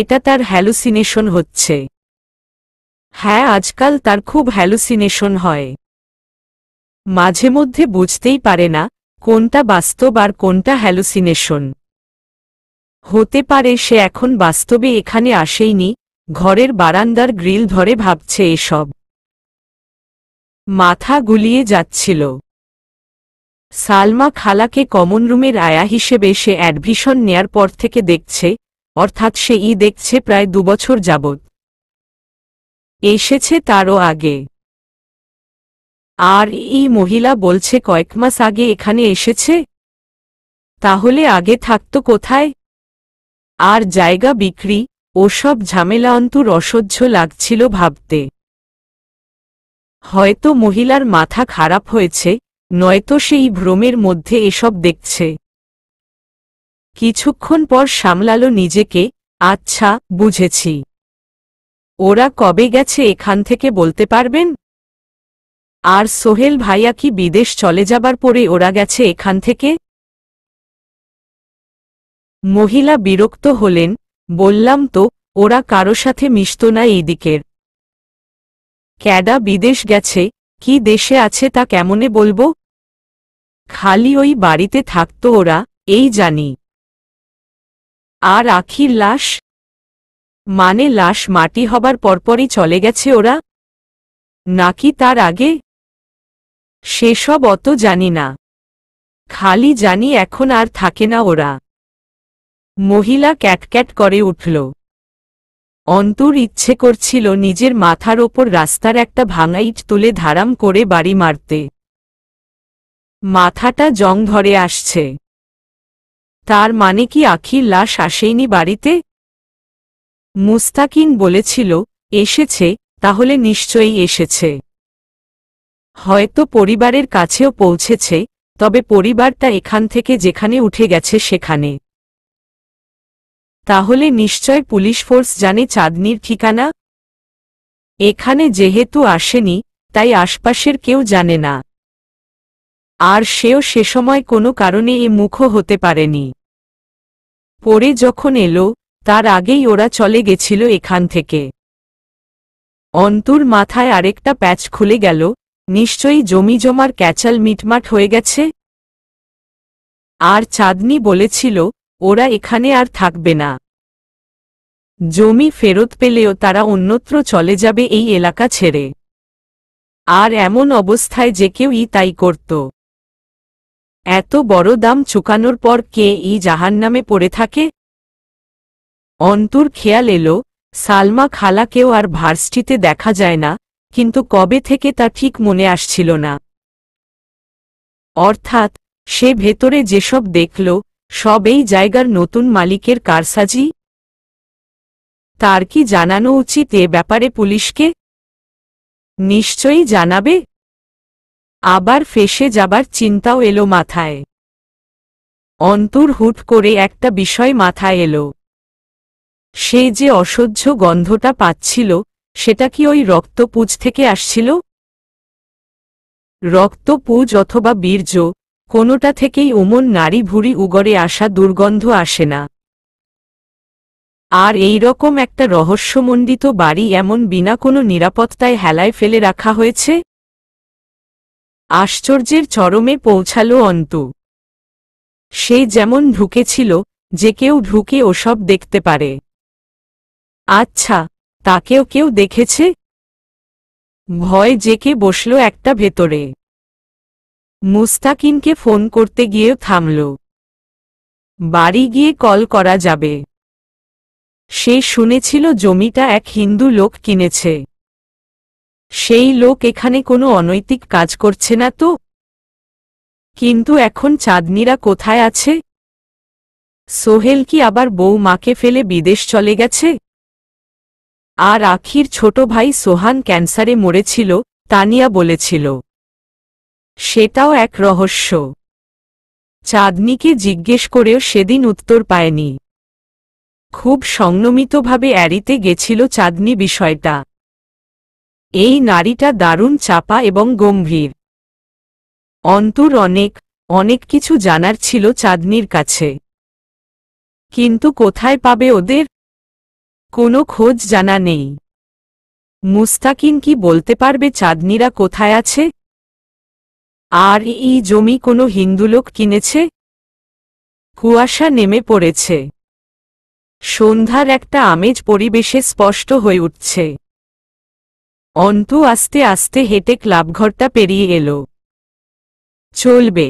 এটা তার হ্যালুসিনেশন হচ্ছে হ্যাঁ আজকাল তার খুব হ্যালুসিনেশন হয় মাঝে মধ্যে বুঝতেই পারে না কোনটা বাস্তব আর কোনটা হ্যালুসিনেশন হতে পারে সে এখন বাস্তবে এখানে আসেইনি ঘরের বারান্দার গ্রিল ধরে ভাবছে এসব মাথা গুলিয়ে যাচ্ছিল সালমা খালাকে কমন রুমের আয়া হিসেবে সে অ্যাডভিশন নেয়ার পর থেকে দেখছে অর্থাৎ সে ই দেখছে প্রায় দুবছর যাবৎ এসেছে তারও আগে আর এই মহিলা বলছে কয়েক মাস আগে এখানে এসেছে তাহলে আগে থাকত কোথায় আর জায়গা বিক্রি ওসব ঝামেলা অন্তর অসহ্য লাগছিল ভাবতে হয়তো মহিলার মাথা খারাপ হয়েছে নয়তো সেই ভ্রমের মধ্যে এসব দেখছে কিছুক্ষণ পর সামলালো নিজেকে আচ্ছা বুঝেছি ওরা কবে গেছে এখান থেকে বলতে পারবেন আর সোহেল ভাইয়া কি বিদেশ চলে যাবার পরে ওরা গেছে এখান থেকে মহিলা বিরক্ত হলেন বললাম তো ওরা কারো সাথে মিশত না এই দিকের ক্যাডা বিদেশ গেছে কি দেশে আছে তা কেমনে বলবো খালি ওই বাড়িতে থাকত ওরা এই জানি আর আখির লাশ মানে লাশ মাটি হবার পরপরই চলে গেছে ওরা নাকি তার আগে সেসব অত জানি না খালি জানি এখন আর থাকে না ওরা মহিলা ক্যাটক্যাট করে উঠল অন্তর ইচ্ছে করছিল নিজের মাথার ওপর রাস্তার একটা ভাঙা ইট তুলে ধারাম করে বাড়ি মারতে মাথাটা জং ধরে আসছে তার মানে কি আখির লাশ আসেইনি বাড়িতে মুস্তাকিন বলেছিল এসেছে তাহলে নিশ্চয়ই এসেছে হয়তো পরিবারের কাছেও পৌঁছেছে তবে পরিবারটা এখান থেকে যেখানে উঠে গেছে সেখানে তাহলে নিশ্চয় পুলিশ ফোর্স জানে চাঁদনির ঠিকানা এখানে যেহেতু আসেনি তাই আশপাশের কেউ জানে না আর সেও সে সময় কোনো কারণে এ মুখো হতে পারেনি পরে যখন এলো তার আগেই ওরা চলে গেছিল এখান থেকে অন্তুর মাথায় আরেকটা প্যাচ খুলে গেল নিশ্চয়ই জমি জমার ক্যাচাল মিটমাট হয়ে গেছে আর চাঁদনি বলেছিল ওরা এখানে আর থাকবে না জমি ফেরত পেলেও তারা অন্যত্র চলে যাবে এই এলাকা ছেড়ে আর এমন অবস্থায় যে কেউই তাই করত এত বড় দাম চুকানোর পর কে ই জাহান নামে পড়ে থাকে অন্তর খেয়াল এলো সালমা খালাকেও আর ভার্সটিতে দেখা যায় না কিন্তু কবে থেকে তা ঠিক মনে আসছিল না অর্থাৎ সে ভেতরে যেসব দেখল সব এই জায়গার নতুন মালিকের কারসাজি তার কি জানানো উচিত এ ব্যাপারে পুলিশকে নিশ্চয়ই জানাবে আবার ফেসে যাবার চিন্তাও এলো মাথায় অন্তর হুট করে একটা বিষয় মাথায় এলো সে যে অসহ্য গন্ধটা পাচ্ছিল সেটা কি ওই রক্তপুজ থেকে আসছিল রক্তপুজ অথবা বীর্য কোনোটা থেকেই ওমন নারী ভুরি উগরে আসা দুর্গন্ধ আসে না আর এই রকম একটা রহস্যমণ্ডিত বাড়ি এমন বিনা কোনো নিরাপত্তায় হেলায় ফেলে রাখা হয়েছে আশ্চর্যের চরমে পৌঁছালো অন্তু সে যেমন ঢুকেছিল যে কেউ ঢুকে ওসব দেখতে পারে আচ্ছা তাকেও কেউ দেখেছে ভয় জেকে বসল একটা ভেতরে মুস্তাকিনকে ফোন করতে গিয়েও থামল বাড়ি গিয়ে কল করা যাবে সে শুনেছিল জমিটা এক হিন্দু লোক কিনেছে সেই লোক এখানে কোনো অনৈতিক কাজ করছে না তো কিন্তু এখন চাঁদনিরা কোথায় আছে সোহেল কি আবার বউ মাকে ফেলে বিদেশ চলে গেছে আর আখির ছোট ভাই সোহান ক্যান্সারে মরেছিল তানিয়া বলেছিল সেটাও এক রহস্য চাঁদনিকে জিজ্ঞেস করেও সেদিন উত্তর পায়নি খুব সংনমিতভাবে অ্যারিতে গেছিল চাঁদনি বিষয়টা এই নারীটা দারুণ চাপা এবং গম্ভীর অন্তর অনেক অনেক কিছু জানার ছিল চাঁদনির কাছে কিন্তু কোথায় পাবে ওদের কোনো খোঁজ জানা নেই মুস্তাকিন কি বলতে পারবে চাঁদনিরা কোথায় আছে আর এই জমি কোনো হিন্দুলোক কিনেছে কুয়াশা নেমে পড়েছে সন্ধ্যার একটা আমেজ পরিবেশে স্পষ্ট হয়ে উঠছে অন্তু আস্তে আস্তে হেঁটে ক্লাবঘরটা পেরিয়ে এলো চলবে